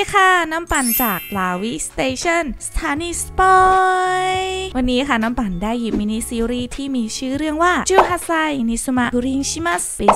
ีค่ะน้ำปั่นจาก ลาวิสเตชันสถานีสปอยวันนี้ค่ะน้ำปั่นได้หยิบมินิซีรีส์ที่มีชื่อเรื่องว่าจูฮาไซนิสุมะคุริงชิมัสปี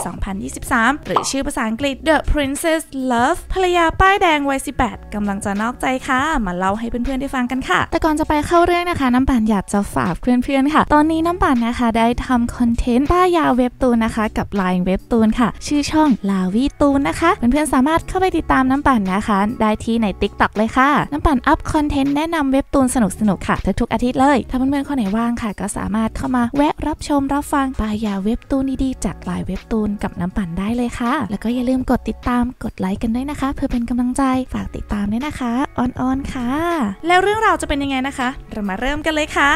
2023 หรือชื่อภาษาอังกฤษ The Princess Love ภรรยาป้ายแดงวัย 18 กำลังจะนอกใจค่ะ มาเล่าให้เพื่อนๆได้ฟังกันค่ะ แต่ก่อนจะไปเข้าเรื่องนะคะ น้ำปั่นอยากจะฝากเพื่อนๆค่ะ ตอนนี้น้ำปั่นนะคะได้ทำคอนเทนต์ป้ายยาเว็บตูนนะคะ กับไลน์เว็บตูนค่ะ ชื่อช่องลาวิตูนนะคะเพื่อนๆสามารถเข้าไปติดตามน้ำปั่นนะคะได้ที่ใน t i k t o กเลยค่ะ น้ำปั่นอัพคอนเทนต์แนะนำเว็บตูนสนุกสนุกค่ะทุกๆอาทิตย์เลย ถ้าเพื่อนๆคนไหนว่างค่ะ ก็สามารถเข้ามาแวะรับชมรับฟังปายาเว็บตูนดีๆจากหลายเว็บตูน กับน้ำปั่นได้เลยค่ะ แล้วก็อย่าลืมกดติดตามกดไลค์กันด้วยนะคะ เพื่อเป็นกำลังใจฝากติดตามด้วยนะคะออนๆ ค่ะ แล้วเรื่องราวจะเป็นยังไงนะคะ เรามาเริ่มกันเลยค่ะ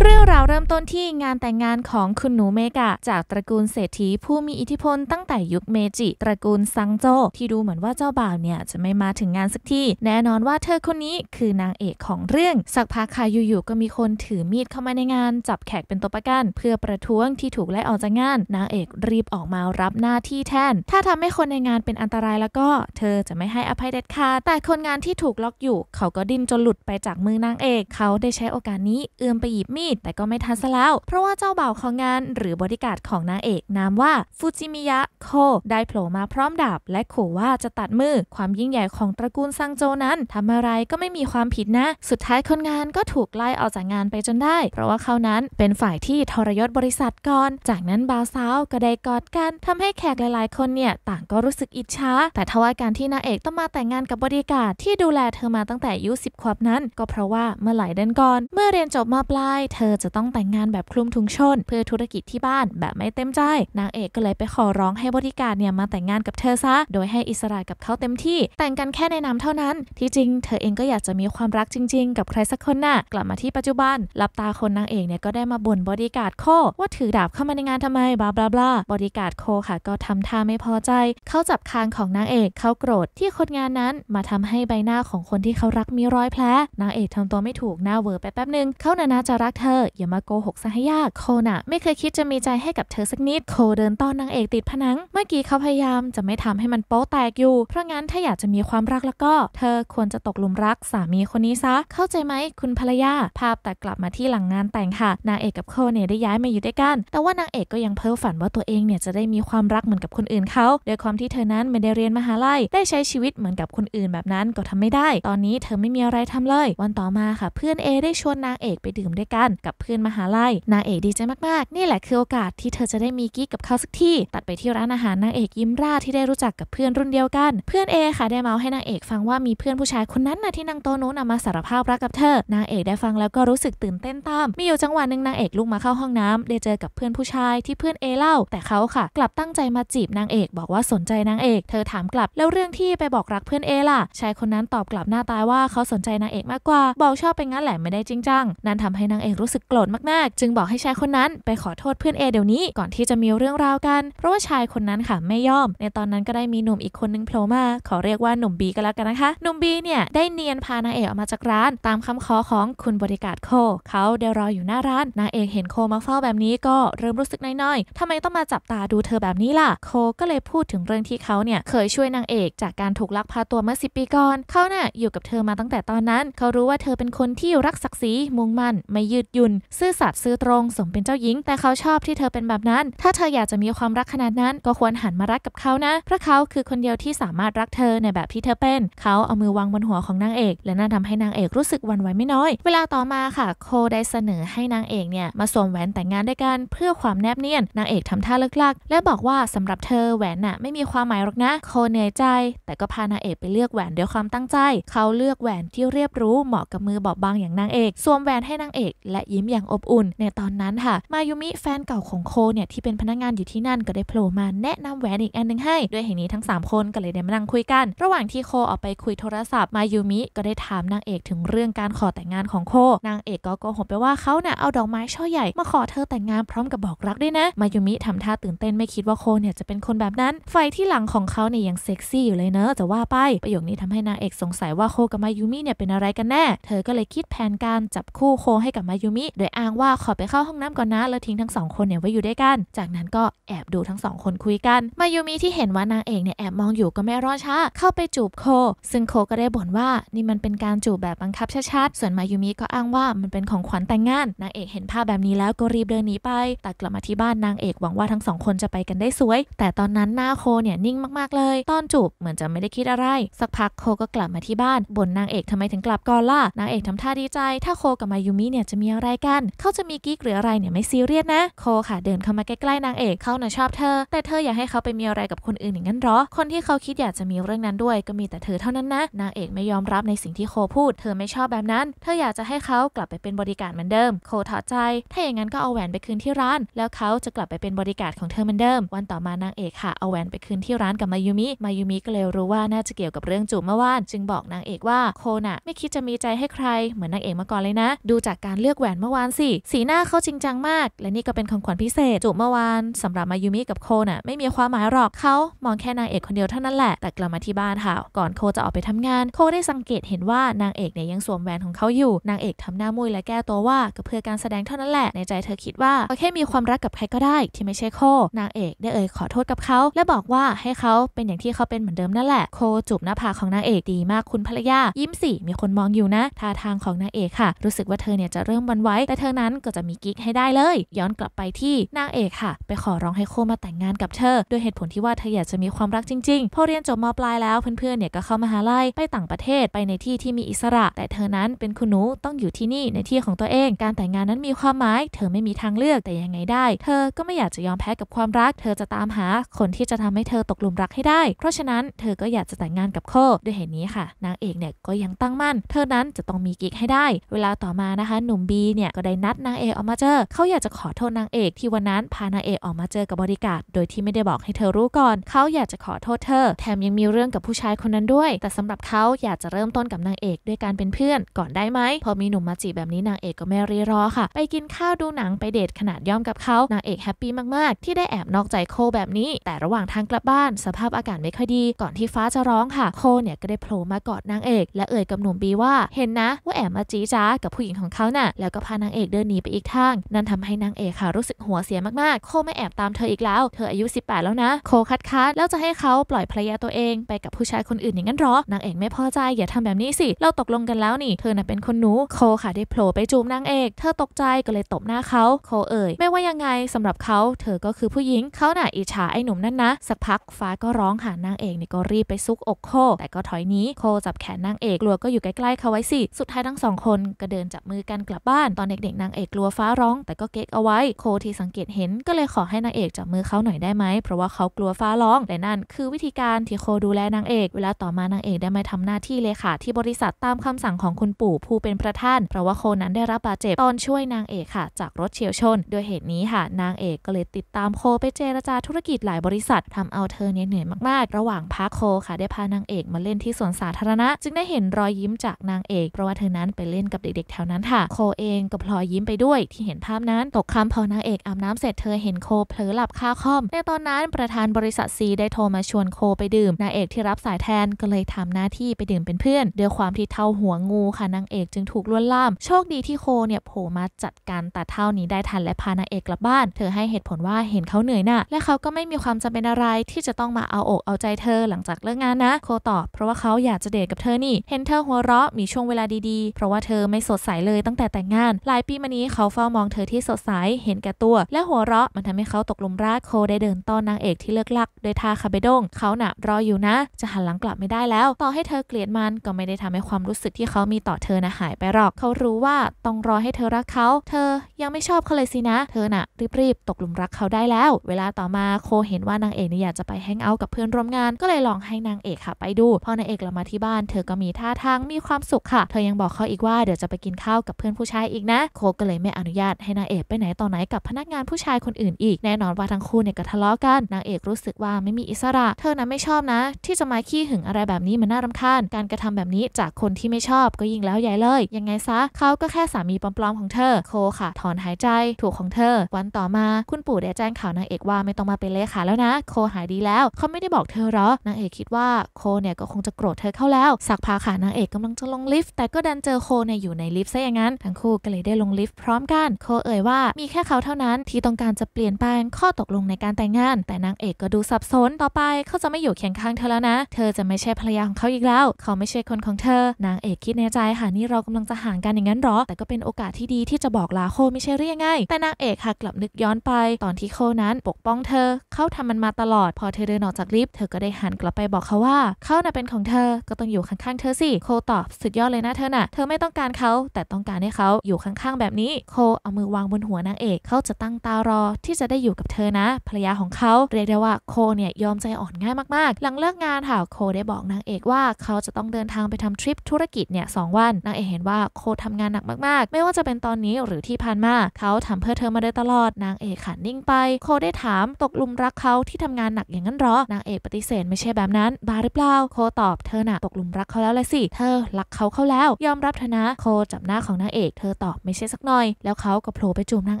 เรื่องราวเริ่มต้นที่งานแต่งงานของคุณหนูเมกะ จากตระกูลเศรษฐีผู้มีอิทธิพลตั้งแต่ยุคเมจิ ตระกูลซังโจที่ดูเหมือนว่าเจ้าบ่าวเนี่ยจะไม่มาถึงงานานสักทีแน่นอนว่าเธอคนนี้คือนางเอกของเรื่อง สักพักค่ะอยู่ๆก็มีคนถือมีดเข้ามาในงาน จับแขกเป็นตัวประกัน เพื่อประท้วงที่ถูกไล่ออกจากงาน นางเอกรีบออกมารับหน้าที่แทนถ้าทำให้คนในงานเป็นอันตรายแล้วก็ เธอจะไม่ให้อภัยเด็ดขาดแต่คนงานที่ถูกล็อกอยู่ เขาก็ดิ้นจนหลุดไปจากมือนางเอกเขาได้ใช้โอกาสนี้ เอื้อมไปหยิบมีดแต่ก็ไม่ทันซะแล้ว เพราะว่าเจ้าบ่าวของงานหรือบริการของนางเอกนามว่าฟูจิมิยะโคได้โผล่มาพร้อมดาบและขู่ว่าจะตัดมือความยิ่งใหญ่ของตระกูลซังโจนั้น ทำอะไรก็ไม่มีความผิดนะ สุดท้ายคนงานก็ถูกไล่ออกจากงานไปจนได้ เพราะว่าเขานั้นเป็นฝ่ายที่ทรยศบริษัทก่อน จากนั้นบาวสาวก็ได้กอดกัน ทำให้แขกหลาย ๆคนเนี่ยต่างก็รู้สึกอิจฉาแต่ทว่าการที่นางเอกต้องมาแต่งงานกับบริการที่ดูแลเธอมาตั้งแต่อายุสิบขวบนั้น ก็เพราะว่าเมื่อหลายเดือนก่อน เมื่อเรียนจบมาปลายเธอจะต้องแต่งงานแบบคลุมถุงชนเพื่อธุรกิจที่บ้าน แบบไม่เต็มใจ นางเอกก็เลยไปขอร้องให้บริการเนี่ยมาแต่งงานกับเธอซะ โดยให้อิสระกับเขาเต็มที่ แต่งกันแค่ในนำเท่านั้นที่จริงเธอเองก็อยากจะมีความรักจริงๆกับใครสักคนนะ่ะกลับมาที่ปัจจุบันลับตาคนนางเอกเนี่ยก็ได้มาบ่นบอดี้การ์ดโค ว่าถือดาบเข้ามาในงานทำไมบลาบลาบลาบอดี้การ์ดโคค่ะ ก็ทำท่าไม่พอใจ เขาจับคางของนางเอกเขาโกรธที่คนงานนั้น มาทำให้ใบหน้าของคนที่เขารักมีรอยแผลนางเอกทำตัวไม่ถูกหน้าเวอร์ไปแป๊บนึงเขานานาจะรักเธออย่ามาโกหกซะให้ยากโคน่ะไม่เคยคิดจะมีใจให้กับเธอสักนิดโคเดินต้อนนางเอกติดผนังเมื่อกี้เขาพยายามจะไม่ทำให้มันโป๊แตกอยู่เพราะงั้นถ้าอยากจะมีความรักแล้วก็เธอควรจะตกหลุมรักสามีคนนี้ซะเข้าใจไหมคุณภรรยา ภาพแต่กลับมาที่หลังงานแต่งค่ะ นางเอกกับโคเนี่ยได้ย้ายมาอยู่ด้วยกัน แต่ว่านางเอกก็ยังเพ้อฝันว่าตัวเองเนี่ย จะได้มีความรักเหมือนกับคนอื่นเขาด้วยความที่เธอนั้นไม่ได้เรียนมหาลัย ได้ใช้ชีวิตเหมือนกับคนอื่นแบบนั้นก็ทำไม่ได้ ตอนนี้เธอไม่มีอะไรทำเลย วันต่อมาค่ะเพื่อนเอได้ชวนนางเอกไปดื่มด้วยกัน กับเพื่อนมหาลัย นางเอกดีใจมากๆนี่แหละคือโอกาสที่เธอจะได้มีกิ๊กกับเขาสักทีตัดไปที่ร้านอาหารนางเอกยิ้มร่าที่ได้รู้จักกับเพื่อนรุ่นเดียวกัน เพื่อนเอค่ะได้เมาให้นางเอกฟังว่ามีเพื่อนผู้ชายคนนั้นนะที่นางโตโนู้นมาสารภาพรักกับเธอ นางเอกได้ฟังแล้วก็รู้สึกตื่นเต้นตามมีอยู่จังหวะหนึ่งนางเอกลุกมาเข้าห้องน้ำได้เจอกับเพื่อนผู้ชายที่เพื่อนเอเล่า แต่เขาค่ะ กลับตั้งใจมาจีบนางเอก บอกว่าสนใจนางเอก เธอถามกลับแล้วเรื่องที่ไปบอกรักเพื่อนเอล่ะ ชายคนนั้นตอบกลับหน้าตายว่าเขาสนใจนางเอกมากกว่า บอกชอบไปงั้นแหละไม่ได้จริงจัง นั่นทำให้นางเอกรู้สึกโกรธมากๆ จึงบอกให้ชายคนนั้นไปขอโทษเพื่อนเอเดี๋ยวนี้ก่อนที่จะมีเรื่องราวกัน เพราะว่าชายคนนั้นค่ะไม่ยอมในตอนนั้นก็ได้มีหนุ่มอีกคนนึงโผล่มาขอเรียกว่าหนุ่มบีก็แล้วกันนะคะหนุ่มบีเนี่ยได้เนียนพานางเอกออกมาจากร้าน ตามคำขอของคุณบริการโคเขาเดรออยู่หน้าร้านนางเอกเห็นโคมาเฝ้าแบบนี้ก็เริ่มรู้สึกน้อยๆทำไมต้องมาจับตาดูเธอแบบนี้ล่ะโคก็เลยพูดถึงเรื่องที่เขาเนี่ยเคยช่วยนางเอกจากการถูกลักพาตัวเมื่อสิปีก่อนเขาเนี่ยอยู่กับเธอมาตั้งแต่ตอนนั้นเขารู้ว่าเธอเป็นคนที่รักศักดิ์ศรีมุ่งมั่นไม่ยืดยุ่นซื่อสัตย์ซื่อตรงสมเป็นเจ้าหญิง แต่เขาชอบที่เธอเป็นแบบนั้น ถ้าเธออยากจะมีความรักขนาดนั้น ก็ควรหันมารักกับเขานะเพราะเขาคือคนเดียวที่สามารถรักเธอในแบบที่เธอเป็นนเขาเอามือวางบนหัวของนางเอกและนั่นทาให้นางเอกรู้สึกวันไหวไม่น้อย เวลาต่อมาค่ะ โคได้เสนอให้นางเอกเนี่ยมาสวมแหวนแต่งงานด้วยกัน เพื่อความแนบเนียนนางเอกทำท่าเลิกลักและบอกว่าสำหรับเธอแหวนน่ะไม่มีความหมายหรอกนะโคเหนื่อยใจ แต่ก็พานางเอกไปเลือกแหวนด้วยความตั้งใจเขาเลือกแหวนที่เรียบรู้เหมาะกับมือเบาบางอย่างนางเอกสวมแหวนให้นางเอก และยิ้มอย่างอบอุ่น ในตอนนั้นค่ะ มายุมิแฟนเก่าของโคเนี่ยที่เป็นพนักงานอยู่ที่นั่นก็ได้โผล่มาแนะนำแหวนอีกอันหนึ่งให้ด้วยเหตุนี้ทั้ง 3 คนก็เลยได้มานั่งคุยกันระหว่างที่โคออกไปคุยโทรศัพท์มายูมิก็ได้ถามนางเอกถึงเรื่องการขอแต่งงานของโค นางเอกก็โกหกไปว่าเขาเนี่ยเอาดอกไม้ช่อใหญ่มาขอเธอแต่งงานพร้อมกับบอกรักด้วยนะ มายูมิทำท่าตื่นเต้นไม่คิดว่าโคเนี่ยจะเป็นคนแบบนั้น ไฟที่หลังของเขาเนี่ยยังเซ็กซี่อยู่เลยเนอะ จะว่าไปประโยคนี้ทำให้นางเอกสงสัยว่าโคกับมายูมิเนี่ยเป็นอะไรกันแน่ เธอก็เลยคิดแผนการจับคู่โคให้กับมายูมิ โดยอ้างว่าขอไปเข้าห้องน้ำก่อนนะแล้วทิ้งทั้งสองคนเนี่ยไว้อยู่ด้วยกัน จากนั้นก็แอบดูทั้งสองคนคุยกัน มายูมิที่เห็นว่านางเอกเนี่ยแอบมองอยู่ก็ไม่รอช้าเข้าไปจูบโคซึ่งโคก็ได้บ่นว่านี่มันเป็นการจูบแบบบังคับชัดๆ ส่วนมายูมิก็อ้างว่ามันเป็นของขวัญแต่งงาน นางเอกเห็นภาพแบบนี้แล้วก็รีบเดินหนีไป แต่กลับมาที่บ้านนางเอกหวังว่าทั้งสองคนจะไปกันได้สวย แต่ตอนนั้นหน้าโคเนี่ยนิ่งมากๆเลย ตอนจูบเหมือนจะไม่ได้คิดอะไร สักพักโคก็กลับมาที่บ้านบ่นนางเอกทำไมถึงกลับก่อนล่ะนางเอกทำท่าดีใจ ถ้าโคกับมายูมิเนี่ยจะมีอะไรกัน เขาจะมีกิ๊กหรืออะไรเนี่ยไม่ซีเรียสนะ โคค่ะ เดินเข้ามาใกล้ๆ นางเอกเขาน่ะชอบเธอ แต่เธออยากให้เขาไปมีอะไรกับคนอื่นอย่างนั้นหรอคนที่เขาคิดอยากจะมีเรื่องนั้นด้วยก็มีแต่เธอเท่านั้นนะนางเอกไม่ยอมรับในสิ่งที่โคพูด เธอไม่ชอบแบบนั้น เธออยากจะให้เขากลับไปเป็นบริการเหมือนเดิม โคท้อใจ ถ้าอย่างนั้นก็เอาแหวนไปคืนที่ร้าน แล้วเขาจะกลับไปเป็นบริการของเธอเหมือนเดิม วันต่อมานางเอกค่ะเอาแหวนไปคืนที่ร้านกับมายุมิมายุมิก็เลยรู้ว่าน่าจะเกี่ยวกับเรื่องจูบเมื่อวานจึงบอกนางเอกว่าโคน่ะไม่คิดจะมีใจให้ใครเหมือนนางเอกมาก่อนเลยนะ ดูจากการเลือกแหวนเมื่อวานสิสีหน้าเขาจริงจังมาก และนี่ก็เป็นของขวัญพิเศษจูบเมื่อวานสำหรับมายุมิกับโคน่ะไม่มีความหมายหรอกเขา มองแค่นางเอกคนเดียวเท่านั้นแหละ แต่กลับมาที่บ้านค่ะก่อนโคจะออกไปทำงานโคได้สังเกตเห็นว่านางเอกเนี่ยยังสวมแหวนของเขาอยู่ นางเอกทำหน้ามุยและแก้ตัวว่าก็เพื่อการแสดงเท่านั้นแหละ ในใจเธอคิดว่าเขาแค่มีความรักกับใครก็ได้ที่ไม่ใช่โคนางเอกได้เอ่ยขอโทษกับเขาและบอกว่าให้เขาเป็นอย่างที่เขาเป็นเหมือนเดิมนั่นแหละโคจูบหน้าผากของนางเอกดีมากคุณภรรยายิ้มสิมีคนมองอยู่นะท่าทางของนางเอกค่ะรู้สึกว่าเธอเนี่ยจะเริ่มวันไว้แต่เธอนั้นก็จะมีกิ๊กให้ได้เลย ย้อนกลับไปที่นางเอกค่ะ ไปขอร้องให้โคมาแต่งงานกับเธอด้วยเหตุผลที่ว่าเธออยากจะมีความรักจริงๆพอเรียนจบมปลายแล้วเพื่อนๆเนี่ยก็ข้ามหาลัยไปต่างประเทศไปในที่ที่มีอิสระ แต่เธอนั้นเป็นคุณหนูต้องอยู่ที่นี่ในที่ของตัวเอง การแต่งงานนั้นมีความหมายเธอไม่มีทางเลือกแต่ยังไงได้ เธอก็ไม่อยากจะยอมแพ้กับความรัก เธอจะตามหาคนที่จะทำให้เธอตกหลุมรักให้ได้เพราะฉะนั้นเธอก็อยากจะแต่งงานกับโคด้วยเหตุนี้ค่ะ นางเอกเนี่ยก็ยังตั้งมั่นเธอนั้นจะต้องมีกิ๊กให้ได้เวลาต่อมานะคะหนุ่มบีเนี่ยก็ได้นัดนางเอกออกมาเจอ เขาอยากจะขอโทษนางเอก ที่วันนั้นพานางเอกออกมาเจอกับบริการโดยที่ไม่ได้บอกให้เธอรู้ก่อน เขาอยากจะขอโทษเธอแถมยังมีเรื่องกับผู้ชายคนนั้นด้ว้วยแต่สำหรับเขาอยากจะเริ่มต้นกับนางเอกด้วยการเป็นเพื่อน ก่อนได้ไหมพอมีหนุ่มมาจีบแบบนี้นางเอกก็ไม่รีรอค่ะ ไปกินข้าวดูหนังไปเดทขนาดย่อมกับเขานางเอกแฮปปี้มากๆที่ได้แอบนอกใจโคแบบนี้ แต่ระหว่างทางกลับบ้าน สภาพอากาศไม่ค่อยดี ก่อนที่ฟ้าจะร้องค่ะโคเนี่ยก็ได้โผล่มากอดนางเอกและเอ่ยกับหนุ่มบีว่าเห็นนะ ว่าแอบมาจีจ้ากับผู้หญิงของเขาน่ะแล้วก็พานางเอกเดินหนีไปอีกทางนั่นทำให้นางเอกค่ะ รู้สึกหัวเสียมากๆโคไม่แอบตามเธออีกแล้ว เธออายุ 18 แล้วนะ โคคัดค้านแล้วจะให้เขาปล่อยภรรยาตัวเองไปกับผู้ชายคนอื่นอย่างงั้นหรอนางเอกไม่พอใจอย่าทำแบบนี้สิ เราตกลงกันแล้วนี่ เธอน่ะเป็นคนหนูโคค่ะได้โผล่ไปจูบนางเอก เธอตกใจก็เลยตบหน้าเขาโคเอ่ยไม่ว่ายังไง สำหรับเขาเธอก็คือผู้หญิงเขาน่ะอิจฉาไอ้หนุ่มนั่นนะสักพักฟ้าก็ร้องหานางเอกนี่ก็รีบไปซุกอกโค แต่ก็ถอยหนีโคจับแขนนางเอกกลัวก็อยู่ใกล้ๆเขาไว้สิ สุดท้ายทั้งสองคนก็เดินจับมือกันกลับบ้านตอนเด็กๆนางเอกกลัวฟ้าร้องแต่ก็เก๊กเอาไว้โคที่สังเกตเห็น ก็เลยขอให้นางเอกจับมือเขาหน่อยได้ไหมเพราะว่าเขากลัวฟ้าร้องแต่นั่นคือวิธีการที่โคดูแลนางเอกเวลาตต่อมานางเอกได้มาทำหน้าที่เลขาที่บริษัทตามคำสั่งของคุณปู่ผู้เป็นประธานเพราะว่าโคนั้นได้รับบาดเจ็บตอนช่วยนางเอกค่ะจากรถเฉียวชนโดยเหตุนี้ค่ะ นางเอกก็เลยติดตามโคไปเจรจาธุรกิจหลายบริษัททำเอาเธอเหนื่อยมากๆ ระหว่างพักโคค่ะ ได้พานางเอกมาเล่นที่สวนสาธารณะจึงได้เห็นรอยยิ้มจากนางเอกเพราะว่าเธอนั้นไปเล่นกับเด็กๆแถวนั้นค่ะ โคเองก็พลอยยิ้มไปด้วย ที่เห็นภาพนั้นตกคำพอนางเอกอาบน้ำเสร็จเธอเห็นโคเผลอหลับคาคอมในตอนนั้นประธานบริษัทซีได้โทรมาชวนโคไปดื่มนางเอกที่รับสายแทนก็เลยทำหน้าที่ไปดื่มเป็นเพื่อนด้วยความที่เท่าหัวงูค่ะนางเอกจึงถูกล้วนล่ามโชคดีที่โคเนี่ยโผล่มาจัดการตัดเท่านี้ได้ทันและพานางเอกกลับบ้าน เธอให้เหตุผลว่าเห็นเขาเหนื่อยหนะ่ะ และเขาก็ไม่มีความจำเป็นอะไรที่จะต้องมาเอาอกเอาใจเธอหลังจากเลิกงานนะ โคตอบเพราะว่าเขาอยากจะเดทกับเธอนี่ เห็นเธอหัวเราะมีช่วงเวลาดีๆเพราะว่าเธอไม่สดใสเลยตั้งแต่แต่งงาน หลายปีมานี้เขาเฝ้ามองเธอที่สดใสเห็นแก่ตัว และหัวเราะมันทำให้เขาตกลุมรัก โคได้เดินต้อนนางเอกที่เลิกลักโดยทาคาเบดงเขาหนะรออยู่นะ จะหันหลังกลับไมไม่ได้แล้วต่อให้เธอเกลียดมันก็ไม่ได้ทำให้ความรู้สึกที่เขามีต่อเธอนะหายไปหรอกเขารู้ว่าต้องรอให้เธอรักเขา เธอยังไม่ชอบเขาเลยสินะ เธอน่ะรีบๆตกหลุมรักเขาได้แล้ว เวลาต่อมาโคเห็นว่านางเอกนี่อยากจะไปแฮงเอาท์กับเพื่อนร่วมงานก็เลยลองให้นางเอกค่ะไปดูพอนางเอกกลับมาที่บ้านเธอก็มีท่าทางมีความสุขค่ะ เธอยังบอกเขาอีกว่าเดี๋ยวจะไปกินข้าวกับเพื่อนผู้ชายอีกนะ โคก็เลยไม่อนุญาตให้นางเอกไปไหนต่อไหนกับพนักงานผู้ชายคนอื่นอีกแน่นอนว่าทั้งคู่เนี่ยก็ทะเลาะกันนางเอกรู้สึกว่าไม่มีอิสระ เธอนะไม่ชอบนะ ที่จะมาขี้หึงอะอะไรแบบนี้มันน่ารำคาญ การกระทำแบบนี้จากคนที่ไม่ชอบก็ยิ่งแล้วใหญ่เลย ยังไงซะเขาก็แค่สามีปลอมๆของเธอโคค่ะถอนหายใจถูกของเธอ วันต่อมาคุณปู่ได้แจ้งข่าวนางเอกว่าไม่ต้องมาเป็นเลขาแล้วนะโคหายดีแล้วเขาไม่ได้บอกเธอหรอนางเอกคิดว่าโคเนี่ยก็คงจะโกรธเธอเข้าแล้วสักพาค่ะนางเอกกำลังจะลงลิฟต์แต่ก็ดันเจอโคเนี่ยอยู่ในลิฟต์ซะอย่างนั้นทั้งคู่ก็เลยได้ลงลิฟต์พร้อมกันโคเอ่ยว่ามีแค่เขาเท่านั้นที่ต้องการจะเปลี่ยนแปลงข้อตกลงในการแต่งงาน แต่นางเอกก็ดูสับสนต่อไปเขาจะไม่อยู่เคียงข้างเธอแล้วนะ เธอจะไม่ใชช่ภรรยาของเขาอีกแล้ว เขาไม่ใช่คนของเธอนางเอกคิดในใจค่ะนี่เรากำลังจะห่างกันอย่างนั้นหรอ แต่ก็เป็นโอกาสที่ดีที่จะบอกลาโคไม่ใช่เรื่องง่ายแต่นางเอกค่ะกลับนึกย้อนไปตอนที่โคนั้นปกป้องเธอ เขาทำมันมาตลอดพอเธอเดินออกจากลิฟต์เธอก็ได้หันกลับไปบอกเขาว่า เขาน่ะเป็นของเธอก็ต้องอยู่ข้างๆเธอสิโคตอบสุดยอดเลยนะเธอน่ะเธอไม่ต้องการเขาแต่ต้องการให้เขาอยู่ข้างๆแบบนี้โคเอามือวางบนหัวนางเอกเขาจะตั้งตารอที่จะได้อยู่กับเธอนะ ภรรยาของเขาเรียกได้ว่าโคเนี่ยยอมใจอ่อนง่ายมากๆหลังเลิกงานค่ะโคได้บอกอกนางเอกว่าเขาจะต้องเดินทางไปทำทริปธุรกิจเนี่ยสวันนางเอกเห็นว่าโคทำงานหนักมากๆ ไม่ว่าจะเป็นตอนนี้หรือที่ผ่านมาเขาทำเพื่อเธอมาโดยตลอดนางเอกขันนิ่งไปโคได้ถามตกลุมรักเขาที่ทำงานหนักอย่างนั้นหรอนางเอกปฏิเสธไม่ใช่แบบนั้นบาหรือเปล่าโคตอบเธอหนะตกลุมรักเขาแล้วละสิเธอรักเขาเขาแล้วยอมรับเธอนะโคจับหน้าของนางเอกเธอตอบไม่ใช่สักหน่อยแล้วเขาก็โผล่ไปจูบนาง